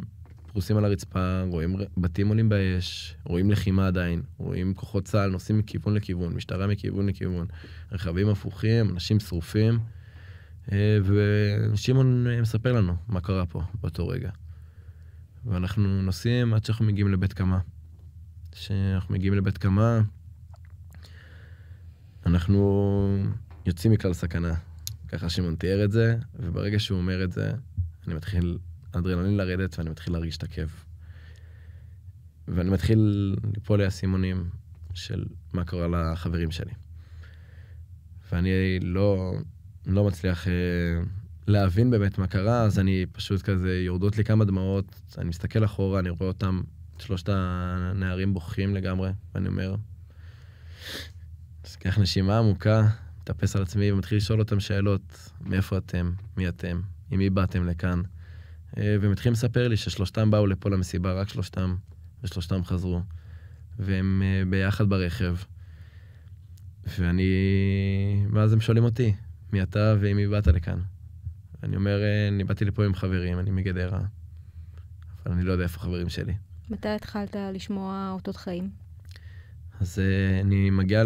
פרוסים על הרצפה, רואים בתים עולים באש, רואים לחימה עדיין, רואים כוחות צה"ל נוסעים מכיוון לכיוון, משטרה מכיוון לכיוון, רכבים הפוכים, אנשים שרופים. אה, ושמעון אה, מספר לנו מה קרה פה באותו רגע. ואנחנו נוסעים עד שאנחנו מגיעים לבית קמה. כשאנחנו מגיעים לבית קמה, אנחנו יוצאים מכלל סכנה. ככה שמעון תיאר את זה, וברגע שהוא אומר את זה, אני מתחיל האדרנלין לרדת ואני מתחיל להרגיש את הכאב. ואני מתחיל ליפול לי אסימונים של מה קורה לחברים שלי. ואני לא, לא מצליח אה, להבין באמת מה קרה, אז אני פשוט כזה, יורדות לי כמה דמעות, אני מסתכל אחורה, אני רואה אותם, שלושת הנערים בוכים לגמרי, ואני אומר, אז קח נשימה עמוקה, מטפס על עצמי ומתחיל לשאול אותם שאלות, מאיפה אתם, מי אתם, עם מי באתם לכאן. אה, והם התחילים לספר לי ששלושתם באו לפה למסיבה, רק שלושתם, ושלושתם חזרו, והם אה, ביחד ברכב. ואני... ואז הם שואלים אותי, מי אתה ועם מי באת לכאן? אני אומר, אה, אני באתי לפה עם חברים, אני מגדרה, אבל אני לא יודע איפה החברים שלי. מתי התחלת לשמוע אותות חיים? אז אני מגיע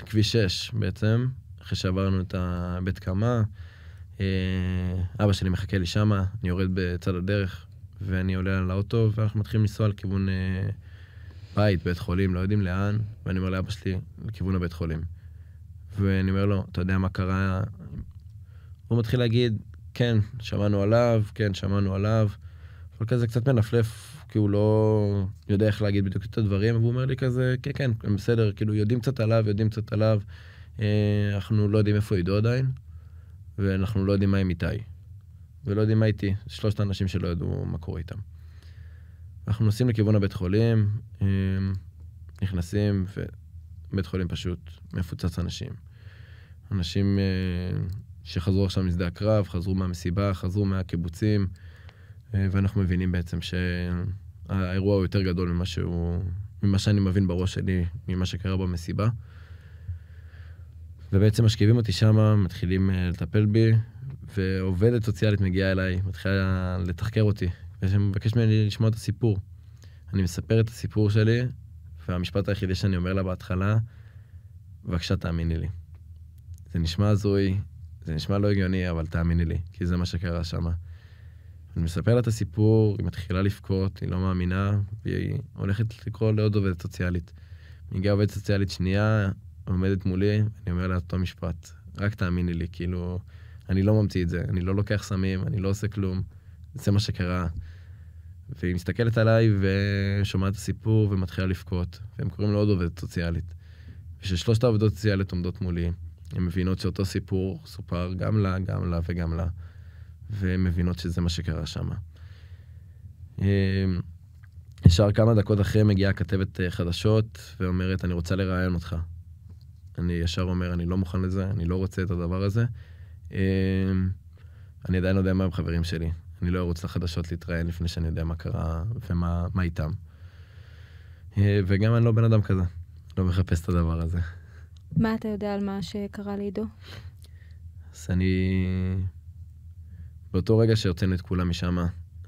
לכביש 6 בעצם, אחרי שעברנו את הבית קמה, אה, אבא שלי מחכה לי שם, אני יורד בצד הדרך, ואני עולה על האוטו, ואנחנו מתחילים לנסוע לכיוון אה, בית, בית חולים, לא יודעים לאן, ואני אומר לאבא שלי, לכיוון הבית חולים. ואני אומר לו, אתה יודע מה קרה? הוא מתחיל להגיד, כן, שמענו עליו, כן, שמענו עליו, אבל כזה קצת מנפלף, כי הוא לא יודע איך להגיד בדיוק את הדברים, והוא אומר לי כזה, כן, כן, בסדר, כאילו, יודעים קצת עליו, יודעים קצת עליו, אה, אנחנו לא יודעים איפה עידו עדיין. ואנחנו לא יודעים מה עם איתי, ולא יודעים מה איתי, שלושת האנשים שלא ידעו מה קורה איתם. אנחנו נוסעים לכיוון הבית חולים, אה, נכנסים, ובית חולים פשוט מפוצץ אנשים. אנשים אה, שחזרו עכשיו משדה הקרב, חזרו מהמסיבה, חזרו מהקיבוצים, אה, ואנחנו מבינים בעצם שהאירוע הוא יותר גדול ממה שהוא, ממה שאני מבין בראש שלי, ממה שקרה במסיבה. ובעצם משכיבים אותי שם, מתחילים אה, לטפל בי, ועובדת סוציאלית מגיעה אליי, מתחילה לתחקר אותי, ומבקש ממני לשמוע את הסיפור. אני מספר את הסיפור שלי, והמשפט היחידי שאני אומר לה בהתחלה, בבקשה תאמיני לי. זה נשמע הזוי, זה נשמע לא הגיוני, אבל תאמיני לי, כי זה מה שקרה שם. אני מספר לה את הסיפור, היא מתחילה לבכות, היא לא מאמינה, והיא הולכת לקרוא לעוד עובדת סוציאלית. מגיעה עובדת סוציאלית שנייה, עומדת מולי, אני אומר לה אותו משפט, רק תאמיני לי, כאילו, אני לא ממציא את זה, אני לא לוקח סמים, אני לא עושה כלום, זה מה שקרה. והיא מסתכלת עליי ושומעת את הסיפור ומתחילה לבכות, והם קוראים לעוד עובדת סוציאלית. וששלושת העובדות הסוציאליות עומדות מולי, הן מבינות שאותו סיפור סופר גם לה, גם לה וגם לה, והן מבינות שזה מה שקרה שם. אמ, ישר כמה דקות אחרי מגיעה כתבת אה, חדשות ואומרת, אני רוצה לראיין אותך. אני ישר אומר, אני לא מוכן לזה, אני לא רוצה את הדבר הזה. אה, אני עדיין לא יודע מה עם חברים שלי. אני לא ארוץ לחדשות להתראיין לפני שאני יודע מה קרה ומה מה איתם. אה, וגם אני לא בן אדם כזה, לא מחפש את הדבר הזה. מה אתה יודע על מה שקרה לעידו? אז אני... באותו רגע שהוצאנו את כולם משם,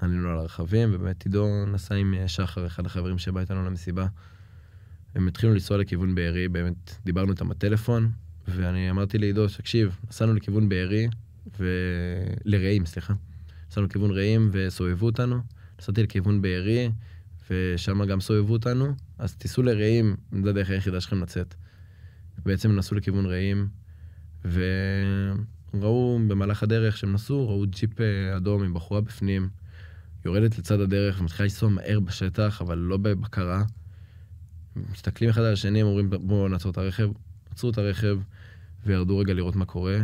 עלינו על הרכבים, ובאמת עידו נסע עם אה, שחר, אחד החברים שבא איתנו למסיבה. הם התחילו לנסוע לכיוון בארי, באמת דיברנו איתם בטלפון, ואני אמרתי לעידו, תקשיב, נסענו לכיוון בארי, ו... לרעים, סליחה. נסענו לכיוון רעים וסובבו אותנו, נסעתי לכיוון בארי, ושם גם סובבו אותנו, אז תיסעו לרעים, זו הדרך היחידה שלכם לצאת. בעצם נסעו לכיוון רעים, וראו במהלך הדרך שהם נסעו, ראו ג'יפ אה, אדום עם בחורה בפנים, יורדת לצד הדרך ומתחילה לנסוע מהר בשטח, אבל לא בבקרה. מסתכלים אחד על השני, הם אומרים, בואו נעצור את הרכב. עצרו את הרכב וירדו רגע לראות מה קורה.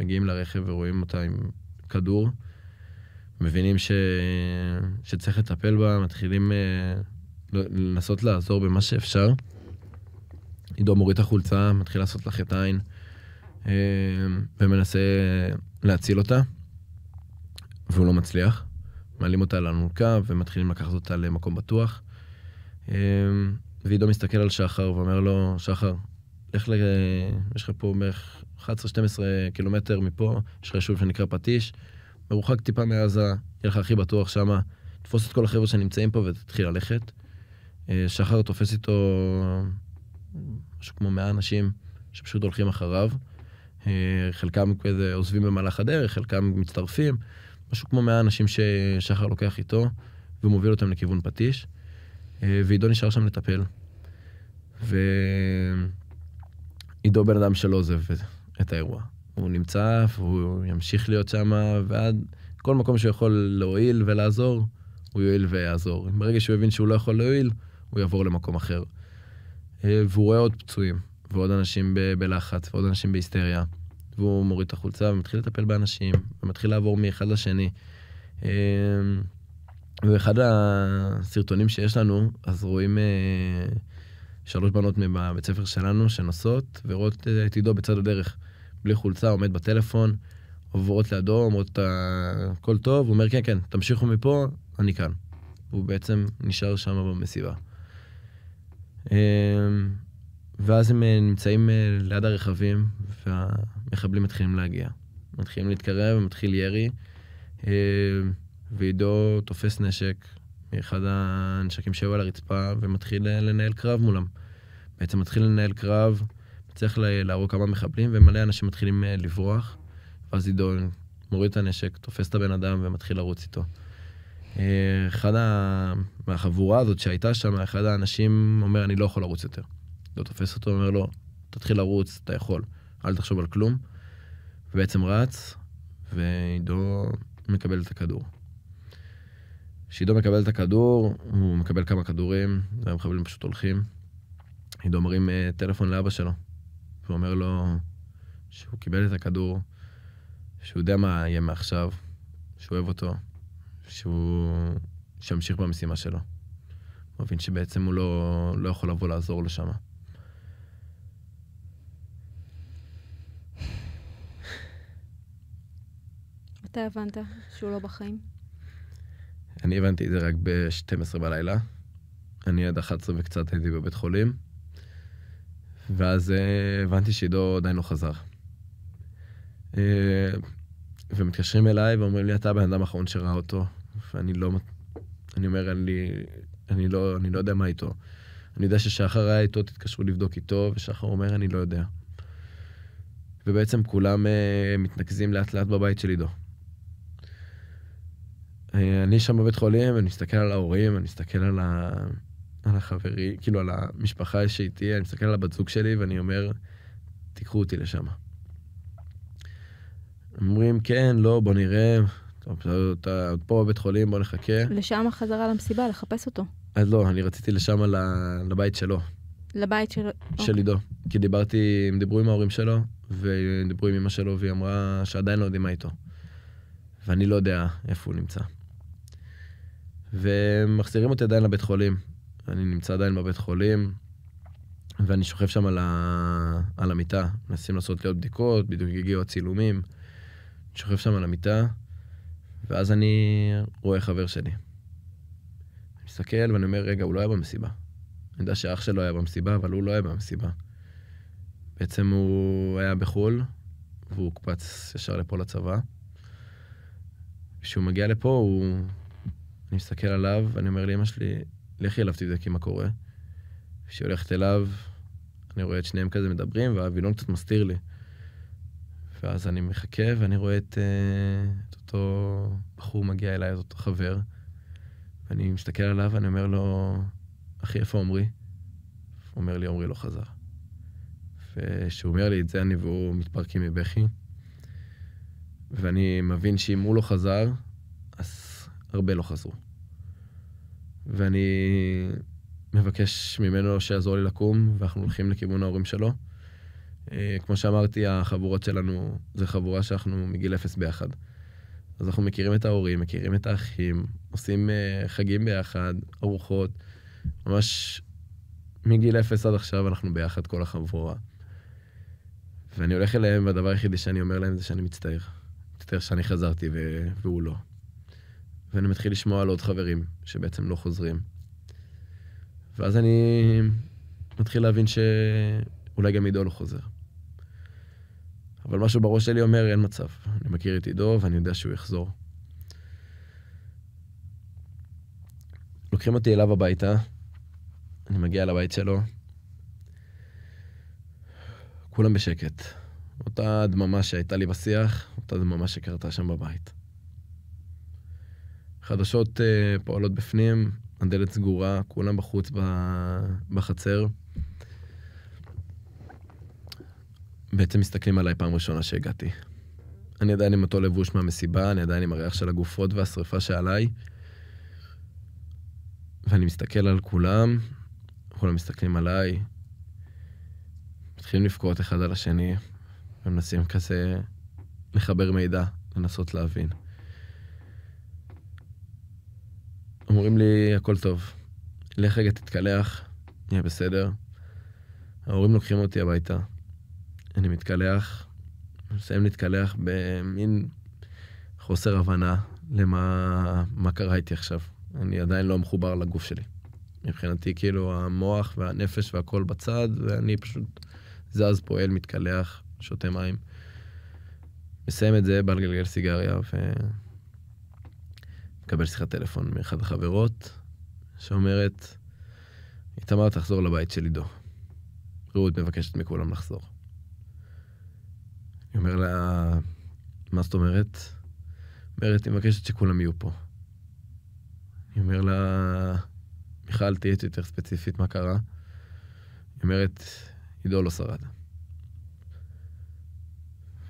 מגיעים לרכב ורואים אותה עם כדור. מבינים ש... שצריך לטפל בה, מתחילים uh, לנסות לעזור במה שאפשר. עידו מוריד את החולצה, מתחיל לעשות לך את העין, uh, ומנסה להציל אותה, והוא לא מצליח. מעלים אותה על האלונקה ומתחילים לקחת אותה למקום בטוח. אה, ועידו מסתכל על שחר ואומר לו, שחר, לך ל... יש לך פה בערך 11-12 קילומטר מפה, יש לך יישוב שנקרא פטיש, מרוחק טיפה מעזה, יהיה לך הכי בטוח שמה, תפוס את כל החבר'ה שנמצאים פה ותתחיל ללכת. אה, שחר תופס איתו משהו כמו 100 אנשים שפשוט הולכים אחריו. אה, חלקם כזה עוזבים במהלך הדרך, חלקם מצטרפים, משהו כמו 100 אנשים ששחר לוקח איתו ומוביל אותם לכיוון פטיש. אה, ועידו נשאר שם לטפל. ועידו בן אדם שלא עוזב את האירוע. הוא נמצא והוא ימשיך להיות שם, ועד כל מקום שהוא יכול להועיל ולעזור, הוא יועיל ויעזור. ברגע שהוא הבין שהוא לא יכול להועיל, הוא יעבור למקום אחר. אה, והוא רואה עוד פצועים, ועוד אנשים ב- בלחץ, ועוד אנשים בהיסטריה. והוא מוריד את החולצה ומתחיל לטפל באנשים, ומתחיל לעבור מאחד לשני. אה, ואחד הסרטונים שיש לנו, אז רואים אה, שלוש בנות מבית ספר שלנו שנוסעות ורואות אה, את עידו בצד הדרך, בלי חולצה, עומד בטלפון, עוברות לידו, אומרות את אה, הכל טוב, הוא אומר כן, כן, תמשיכו מפה, אני כאן. הוא בעצם נשאר שם במסיבה. אה, ואז הם אה, נמצאים ליד הרכבים, והמחבלים מתחילים להגיע. מתחילים להתקרב, מתחיל ירי. אה, ועידו תופס נשק מאחד הנשקים שהיו על הרצפה ומתחיל לנהל קרב מולם. בעצם מתחיל לנהל קרב, צריך להרוג כמה מחבלים ומלא אנשים מתחילים אה, לברוח, ואז עידו מוריד את הנשק, תופס את הבן אדם ומתחיל לרוץ איתו. אה, אחד ה... מהחבורה הזאת שהייתה שם, אחד האנשים אומר, אני לא יכול לרוץ יותר. לא תופס אותו, אומר לו, תתחיל לרוץ, אתה יכול, אל תחשוב על כלום. ובעצם רץ, ועידו מקבל את הכדור. שעידו מקבל את הכדור, הוא מקבל כמה כדורים, והמחבלים פשוט הולכים. עידו מרים אה, טלפון לאבא שלו, והוא אומר לו שהוא קיבל את הכדור, שהוא יודע מה יהיה מעכשיו, שהוא אוהב אותו, שהוא... שימשיך במשימה שלו. הוא מבין שבעצם הוא לא, לא יכול לבוא לעזור לו שם. אתה הבנת שהוא לא בחיים? אני הבנתי את זה רק ב-12 בלילה. אני עד 11 וקצת הייתי בבית חולים, ואז אה, הבנתי שעידו עדיין לא חזר. אה, ומתקשרים אליי ואומרים לי, אתה הבן אדם האחרון שראה אותו, ואני לא... אני אומר, אני, אני, לא, אני לא יודע מה איתו. אני יודע ששחר היה איתו, תתקשרו לבדוק איתו, ושחר אומר, אני לא יודע. ובעצם כולם uh, מתנקזים לאט לאט בבית של עידו. אה, אני שם בבית חולים, אני מסתכל על ההורים, אני מסתכל על, ה... על החברי, כאילו על המשפחה שאיתי, אני מסתכל על הבת זוג שלי ואני אומר, תיקחו אותי לשם. אומרים, כן, לא, בוא נראה, טוב, אתה עוד פה בבית חולים, בוא נחכה. לשם חזרה למסיבה, לחפש אותו. אז לא, אני רציתי לשם לבית שלו. לבית של... של אוקיי. עידו. Okay. כי דיברתי, הם דיברו עם ההורים שלו, והם דיברו עם אמא שלו, והיא אמרה שעדיין לא יודעים מה איתו. ואני לא יודע איפה הוא נמצא. ומחזירים אותי עדיין לבית חולים. אני נמצא עדיין בבית חולים, ואני שוכב שם על, ה... על המיטה. מנסים לעשות לי עוד בדיקות, בדיוק הגיעו הצילומים. אני שוכב שם על המיטה, ואז אני רואה חבר שלי. אני מסתכל ואני אומר, רגע, הוא לא היה במסיבה. אני יודע שאח שלו היה במסיבה, אבל הוא לא היה במסיבה. בעצם הוא היה בחו"ל, והוא הוקפץ ישר לפה לצבא. כשהוא מגיע לפה, הוא אני מסתכל עליו, ואני אומר לאמא שלי, לכי אליו תבדקי מה קורה. כשהיא הולכת אליו, אני רואה את שניהם כזה מדברים, והווילון קצת מסתיר לי. ואז אני מחכה, ואני רואה את, uh, את אותו בחור מגיע אליי, את אותו חבר, ואני מסתכל עליו, ואני אומר לו, אחי, איפה עמרי? הוא אומר לי, עמרי לא חזר. וכשהוא אומר לי את זה, אני והוא מתפרקים מבכי. ואני מבין שאם הוא לא חזר, הרבה לא חזרו. ואני מבקש ממנו שיעזור לי לקום, ואנחנו הולכים לכיוון ההורים שלו. אה, כמו שאמרתי, החבורות שלנו זה חבורה שאנחנו מגיל אפס ביחד. אז אנחנו מכירים את ההורים, מכירים את האחים, עושים אה, חגים ביחד, ארוחות, ממש מגיל אפס עד עכשיו אנחנו ביחד, כל החבורה. ואני הולך אליהם, והדבר היחידי שאני אומר להם זה שאני מצטער. מצטער שאני חזרתי ו... והוא לא. ואני מתחיל לשמוע על עוד חברים שבעצם לא חוזרים. ואז אני מתחיל להבין שאולי גם עידו לא חוזר. אבל משהו בראש שלי אומר, אין מצב. אני מכיר את עידו ואני יודע שהוא יחזור. לוקחים אותי אליו הביתה, אני מגיע לבית שלו, כולם בשקט. אותה דממה שהייתה לי בשיח, אותה דממה שקרתה שם בבית. חדשות uh, פועלות בפנים, הדלת סגורה, כולם בחוץ ב, בחצר. בעצם מסתכלים עליי פעם ראשונה שהגעתי. אני עדיין עם אותו לבוש מהמסיבה, אני עדיין עם הריח של הגופות והשרפה שעליי. ואני מסתכל על כולם, כולם מסתכלים עליי, מתחילים לבכות אחד על השני, ומנסים כזה לחבר מידע, לנסות להבין. אומרים לי, הכל טוב. לך רגע, תתקלח, נהיה בסדר. ההורים לוקחים אותי הביתה. אני מתקלח, מסיים להתקלח במין חוסר הבנה למה מה קרה איתי עכשיו. אני עדיין לא מחובר לגוף שלי. מבחינתי, כאילו, המוח והנפש והכל בצד, ואני פשוט זז, פועל, מתקלח, שותה מים. מסיים את זה, בא לגלגל סיגריה, ו... מקבל שיחת טלפון מאחד החברות, שאומרת, איתמר תחזור לבית של עידו. רעות מבקשת מכולם לחזור. היא אומר לה, מה זאת אומרת? אומרת, היא מבקשת שכולם יהיו פה. היא אומר לה, מיכל, תהיה יותר ספציפית מה קרה. היא אומרת, עידו לא שרד.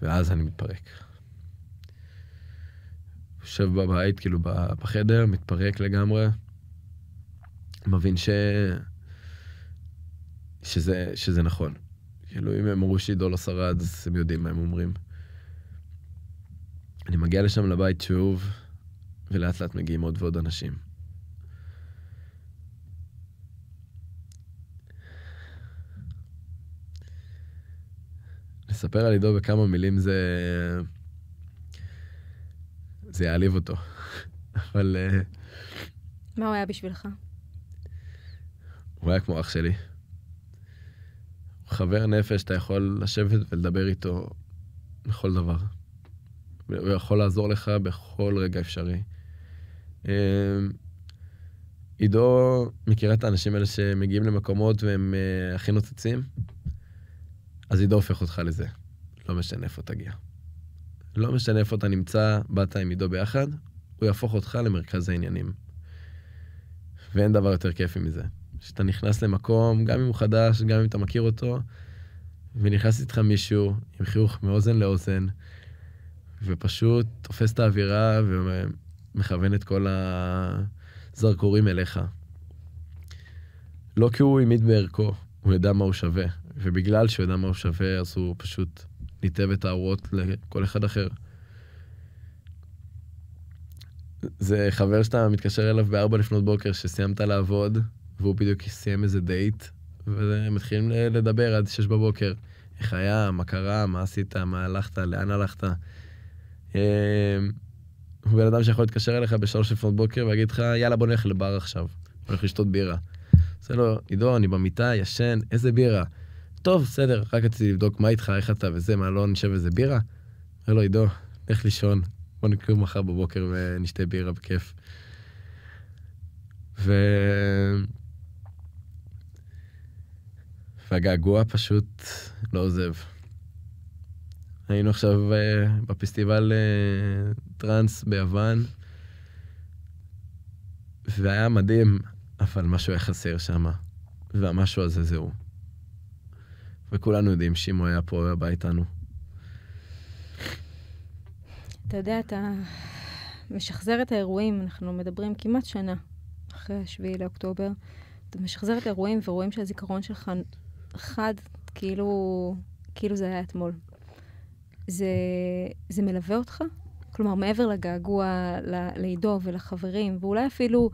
ואז אני מתפרק. יושב בבית, כאילו בחדר, מתפרק לגמרי, מבין ש... שזה, שזה נכון. כאילו, אם הם אמרו שעידו לא שרד, אז הם יודעים מה הם אומרים. אני מגיע לשם לבית שוב, ולאט לאט מגיעים עוד ועוד אנשים. לספר על עידו בכמה מילים זה... זה יעליב אותו. אבל... אה, מה הוא היה בשבילך? הוא היה כמו אח שלי. חבר נפש, אתה יכול לשבת ולדבר איתו בכל דבר. הוא יכול לעזור לך בכל רגע אפשרי. אמ, עידו מכירה את האנשים האלה שמגיעים למקומות והם אה, הכי נוצצים? אז עידו הופך אותך לזה, לא משנה איפה תגיע. לא משנה איפה אתה נמצא, באת עם עידו ביחד, הוא יהפוך אותך למרכז העניינים. ואין דבר יותר כיפי מזה. שאתה נכנס למקום, גם אם הוא חדש, גם אם אתה מכיר אותו, ונכנס איתך מישהו עם חיוך מאוזן לאוזן, ופשוט תופס את האווירה ומכוון את כל הזרקורים אליך. לא כי הוא העמיד בערכו, הוא ידע מה הוא שווה, ובגלל שהוא ידע מה הוא שווה, אז הוא פשוט ניתב את האורות לכל אחד אחר. זה חבר שאתה מתקשר אליו בארבע לפנות בוקר שסיימת לעבוד, והוא בדיוק סיים איזה דייט, ומתחילים לדבר עד שש בבוקר. איך היה, מה קרה, מה עשית, מה הלכת, לאן הלכת. אמ, הוא בן אדם שיכול להתקשר אליך בשלוש לפנות בוקר ויגיד לך, יאללה בוא נלך לבר עכשיו, הולך לשתות בירה. עושה לו, לא, עידו, אני במיטה, ישן, איזה בירה. טוב, בסדר, רק רציתי לבדוק מה איתך, איך אתה וזה, מה לא, נשב איזה בירה? אומר לו, עידו, לך לישון, בוא נקום מחר בבוקר ונשתה בירה בכיף. ו... והגעגוע פשוט לא עוזב. היינו עכשיו אה, בפסטיבל אה, טראנס ביוון, והיה מדהים, אבל משהו היה חסר שם, והמשהו הזה זהו. וכולנו יודעים שאם הוא היה פה, הוא היה בא איתנו. אתה יודע, אתה משחזר את האירועים, אנחנו מדברים כמעט שנה אחרי 7 לאוקטובר. אתה משחזר את האירועים ורואים שהזיכרון שלך חד, כאילו, כאילו זה היה אתמול. זה, זה מלווה אותך? כלומר, מעבר לגעגוע לעידו ולחברים, ואולי אפילו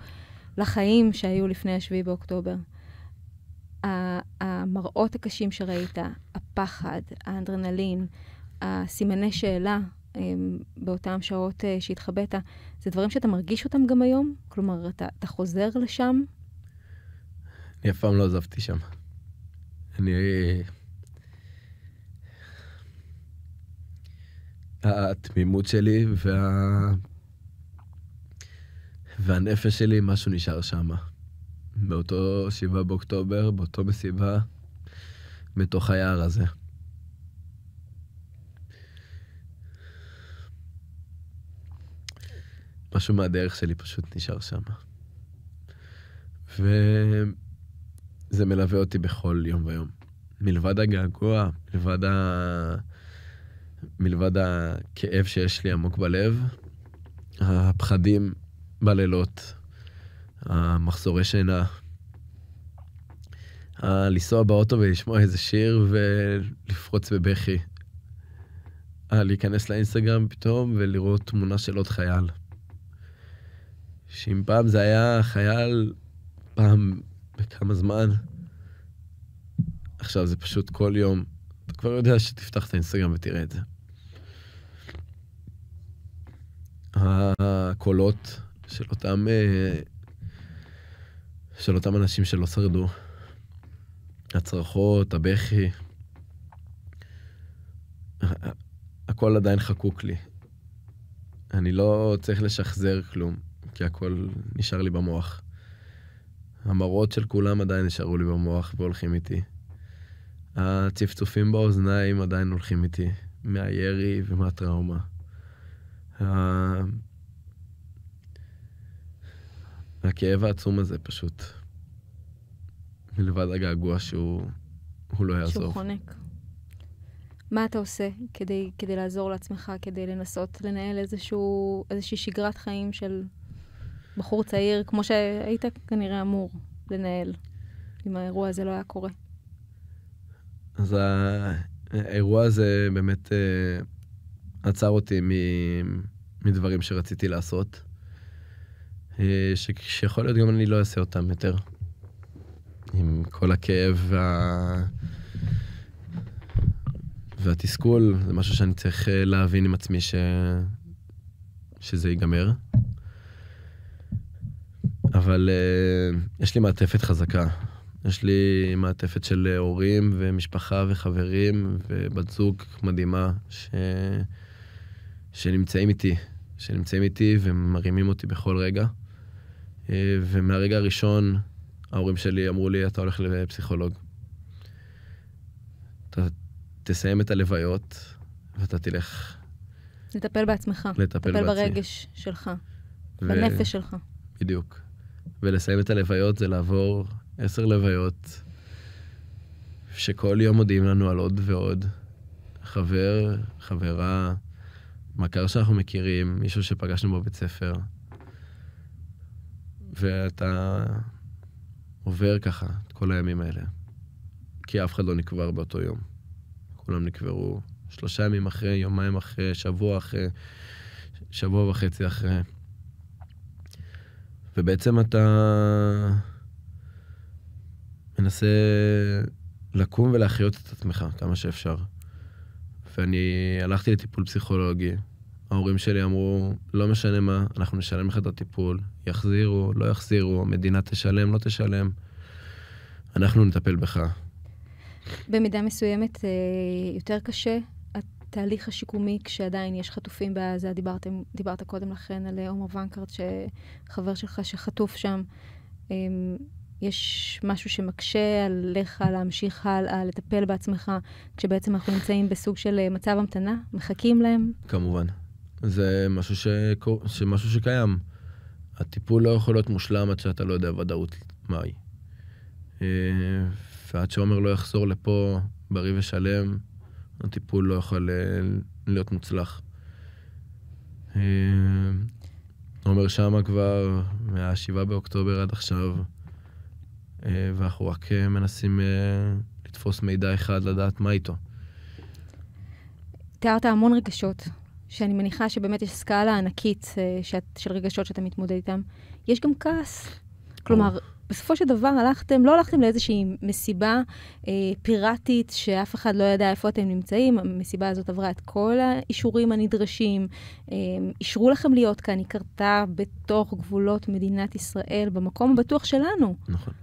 לחיים שהיו לפני 7 באוקטובר. ה- ה- המראות הקשים שראית, הפחד, האנדרנלין, הסימני שאלה אמ, באותן שעות אה, שהתחבאת, זה דברים שאתה מרגיש אותם גם היום? כלומר, אתה, אתה חוזר לשם? אני אף פעם לא עזבתי שם. אני... אה, התמימות שלי וה... והנפש שלי, משהו נשאר שם. באותו שבעה באוקטובר, באותו מסיבה, מתוך היער הזה. משהו מהדרך שלי פשוט נשאר שם. וזה מלווה אותי בכל יום ויום. מלבד הגעגוע, מלבד, ה... מלבד הכאב שיש לי עמוק בלב, הפחדים בלילות, המחזורי שינה, אה, לנסוע באוטו ולשמוע איזה שיר ולפרוץ בבכי. אה, להיכנס לאינסטגרם פתאום ולראות תמונה של עוד חייל. שאם פעם זה היה חייל פעם בכמה זמן, עכשיו זה פשוט כל יום. אתה כבר יודע שתפתח את האינסטגרם ותראה את זה. הקולות של אותם, אה, של אותם אנשים שלא שרדו. הצרחות, הבכי, הכל עדיין חקוק לי. אני לא צריך לשחזר כלום, כי הכל נשאר לי במוח. המראות של כולם עדיין נשארו לי במוח והולכים איתי. הצפצופים באוזניים עדיין הולכים איתי, מהירי ומהטראומה. הכאב העצום הזה פשוט. מלבד הגעגוע שהוא לא יעזור. שהוא חונק. מה אתה עושה כדי, כדי לעזור לעצמך, כדי לנסות לנהל איזשהו, איזושהי שגרת חיים של בחור צעיר, כמו שהיית כנראה אמור לנהל, אם האירוע הזה לא היה קורה? אז האירוע הזה באמת אה, עצר אותי מ, מדברים שרציתי לעשות, אה, שיכול להיות גם אני לא אעשה אותם יותר. עם כל הכאב וה... והתסכול, זה משהו שאני צריך אה, להבין עם עצמי ש... שזה ייגמר. אבל uh, יש לי מעטפת חזקה. יש לי מעטפת של אה, הורים ומשפחה וחברים ובת זוג מדהימה ש... שנמצאים איתי, שנמצאים איתי ומרימים אותי בכל רגע. ומהרגע הראשון ההורים שלי אמרו לי, אתה הולך לפסיכולוג. אתה תסיים את הלוויות, ואתה תלך... לטפל בעצמך. לטפל בעצמי. ברגש שלך, ו... בנפש שלך. בדיוק. ולסיים את הלוויות זה לעבור עשר לוויות, שכל יום מודיעים לנו על עוד ועוד. חבר, חברה, מכר שאנחנו מכירים, מישהו שפגשנו בבית ספר. ואתה עובר ככה את כל הימים האלה. כי אף אחד לא נקבר באותו יום. כולם נקברו שלושה ימים אחרי, יומיים אחרי, שבוע אחרי, שבוע וחצי אחרי. ובעצם אתה מנסה לקום ולהחיות את עצמך כמה שאפשר. ואני הלכתי לטיפול פסיכולוגי, ההורים שלי אמרו, לא משנה מה, אנחנו נשלם לך את הטיפול, יחזירו, לא יחזירו, המדינה תשלם, לא תשלם, אנחנו נטפל בך. במידה מסוימת אה, יותר קשה התהליך השיקומי כשעדיין יש חטופים בעזה, דיברתם, דיברת קודם לכן על עומר אה, ונקרט, שחבר שלך שחטוף שם. אמ, יש משהו שמקשה עליך להמשיך הלאה, לטפל בעצמך, כשבעצם אנחנו נמצאים בסוג של אה, מצב המתנה, מחכים להם? כמובן. זה משהו, שקור... משהו שקיים. הטיפול לא יכול להיות מושלם עד שאתה לא יודע ודאות מהי. אה, ועד שעומר לא יחזור לפה בריא ושלם, הטיפול לא יכול אה, להיות מוצלח. אה, עומר שמה כבר מה-7 באוקטובר עד עכשיו, ואנחנו רק מנסים לתפוס מידע אחד, לדעת מה איתו. תיארת המון רגשות שאני מניחה שבאמת יש סקאלה ענקית אה, שאת, של רגשות שאתה מתמודד איתם, יש גם כעס. כלומר, בסופו של דבר הלכתם, לא הלכתם לאיזושהי מסיבה אה, פיראטית שאף אחד לא ידע איפה אתם נמצאים. המסיבה הזאת עברה את כל האישורים הנדרשים. אה, אישרו לכם להיות כאן, היא קרתה בתוך גבולות מדינת ישראל, במקום הבטוח שלנו. נכון.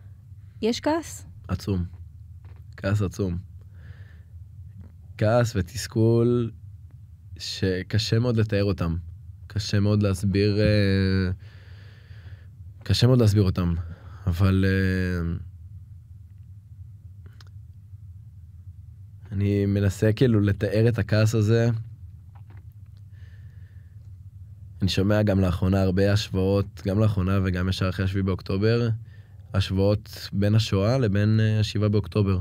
יש כעס? עצום. כעס עצום. כעס ותסכול שקשה מאוד לתאר אותם. קשה מאוד להסביר... אה, קשה מאוד להסביר אותם, אבל... אה, אני מנסה כאילו לתאר את הכעס הזה. אני שומע גם לאחרונה הרבה השוואות, גם לאחרונה וגם ישר אחרי 7 באוקטובר, השוואות בין השואה לבין 7 אה, באוקטובר.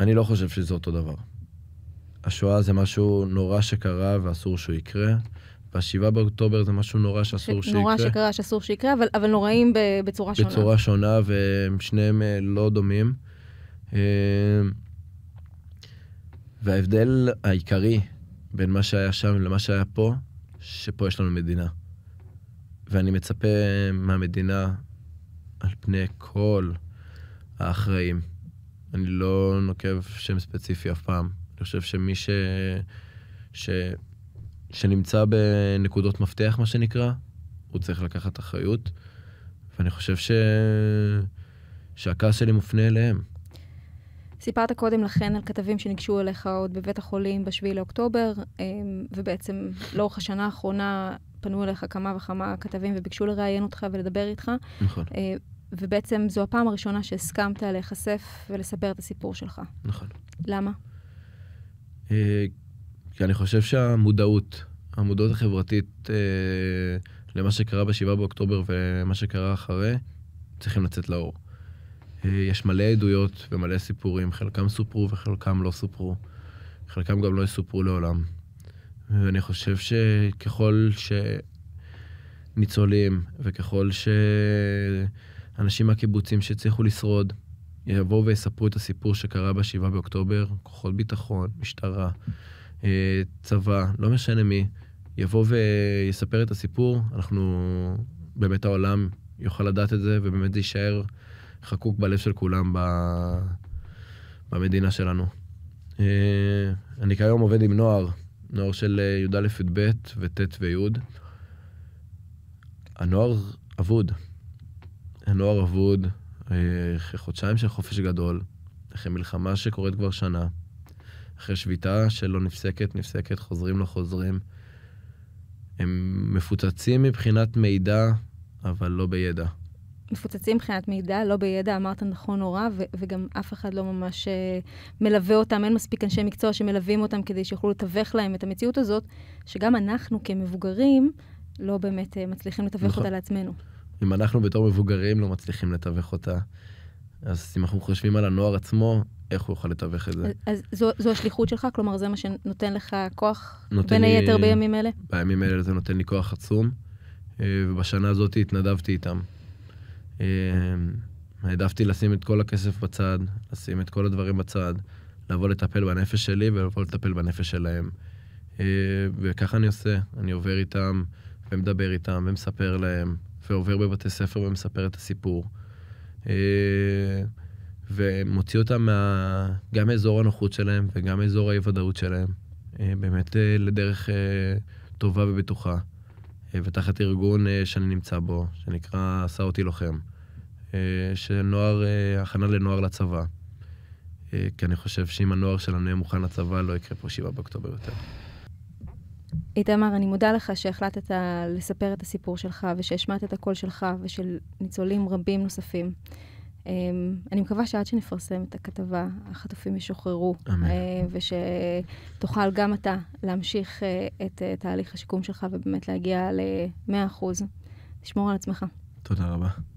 אני לא חושב שזה אותו דבר. השואה זה משהו נורא שקרה ואסור שהוא יקרה. והשבעה באוקטובר זה משהו נורא שאסור ש... שיקרה. נורא שקרה שאסור שיקרה, אבל, אבל נוראים ב, בצורה שונה. בצורה שונה, והם שניהם אה, לא דומים. אה, וההבדל העיקרי בין מה שהיה שם למה שהיה פה, שפה יש לנו מדינה. ואני מצפה מהמדינה על פני כל האחראים. אני לא נוקב שם ספציפי אף פעם. אני חושב שמי ש... ש... שנמצא בנקודות מפתח, מה שנקרא, הוא צריך לקחת אחריות, ואני חושב ש... שהכעס שלי מופנה אליהם. סיפרת קודם לכן על כתבים שניגשו אליך עוד בבית החולים ב-7 לאוקטובר, אמ, ובעצם לאורך השנה האחרונה פנו אליך כמה וכמה כתבים וביקשו לראיין אותך ולדבר איתך. נכון. אה, ובעצם זו הפעם הראשונה שהסכמת להיחשף ולספר את הסיפור שלך. נכון. למה? אה, כי אני חושב שהמודעות, המודעות החברתית אה, למה שקרה ב-7 באוקטובר ומה שקרה אחרי, צריכים לצאת לאור. אה, יש מלא עדויות ומלא סיפורים, חלקם סופרו וחלקם לא סופרו, חלקם גם לא יסופרו לעולם. ואני חושב שככל שניצולים וככל שאנשים מהקיבוצים שהצליחו לשרוד, יבואו ויספרו את הסיפור שקרה ב-7 באוקטובר, כוחות ביטחון, משטרה, אה, צבא, לא משנה מי, יבוא ויספר את הסיפור, אנחנו, באמת העולם יוכל לדעת את זה, ובאמת זה יישאר חקוק בלב של כולם ב... במדינה שלנו. אה, אני כיום עובד עם נוער, נוער של אה, י"א, י"ב וט' וי'. הנוער אבוד. הנוער אבוד, אחרי אה, חודשיים של חופש גדול, אחרי מלחמה שקורית כבר שנה, אחרי שביתה שלא נפסקת, נפסקת, חוזרים, לא חוזרים. הם מפוצצים מבחינת מידע, אבל לא בידע. מפוצצים מבחינת מידע, לא בידע, אמרת נכון נורא, ו- וגם אף אחד לא ממש uh, מלווה אותם, אין מספיק אנשי מקצוע שמלווים אותם כדי שיוכלו לתווך להם את המציאות הזאת, שגם אנחנו כמבוגרים לא באמת uh, מצליחים לתווך נכון. אותה לעצמנו. אם אנחנו בתור מבוגרים לא מצליחים לתווך אותה, אז אם אנחנו חושבים על הנוער עצמו, איך הוא יוכל לתווך את זה? אז, אז זו, זו השליחות שלך? כלומר, זה מה שנותן לך כוח, נותן בין לי, היתר בימים אלה? בימים אלה זה נותן לי כוח עצום, אה, ובשנה הזאת התנדבתי איתם. אה, העדפתי לשים את כל הכסף בצד, לשים את כל הדברים בצד, לבוא לטפל בנפש שלי ולבוא לטפל בנפש שלהם. אה, וככה אני עושה, אני עובר איתם, ומדבר איתם, ומספר להם, ועובר בבתי ספר ומספר את הסיפור. אה, ומוציא אותם מה... גם מאזור הנוחות שלהם וגם מאזור האי-ודאות שלהם, אה, באמת אה, לדרך טובה ובטוחה. ותחת ארגון שאני נמצא בו, שנקרא עשה אותי לוחם, שנוער, הכנה לנוער לצבא. כי אני חושב שאם הנוער שלנו יהיה מוכן לצבא, לא יקרה פה שבעה באוקטובר יותר. איתמר, אני מודה לך שהחלטת לספר את הסיפור שלך ושהשמעת את הקול שלך ושל ניצולים רבים נוספים. אמ, אני מקווה שעד שנפרסם את הכתבה, החטופים ישוחררו, uh, ושתוכל גם אתה להמשיך אה, את אה, תהליך השיקום שלך ובאמת להגיע ל-100%. תשמור על עצמך. תודה רבה.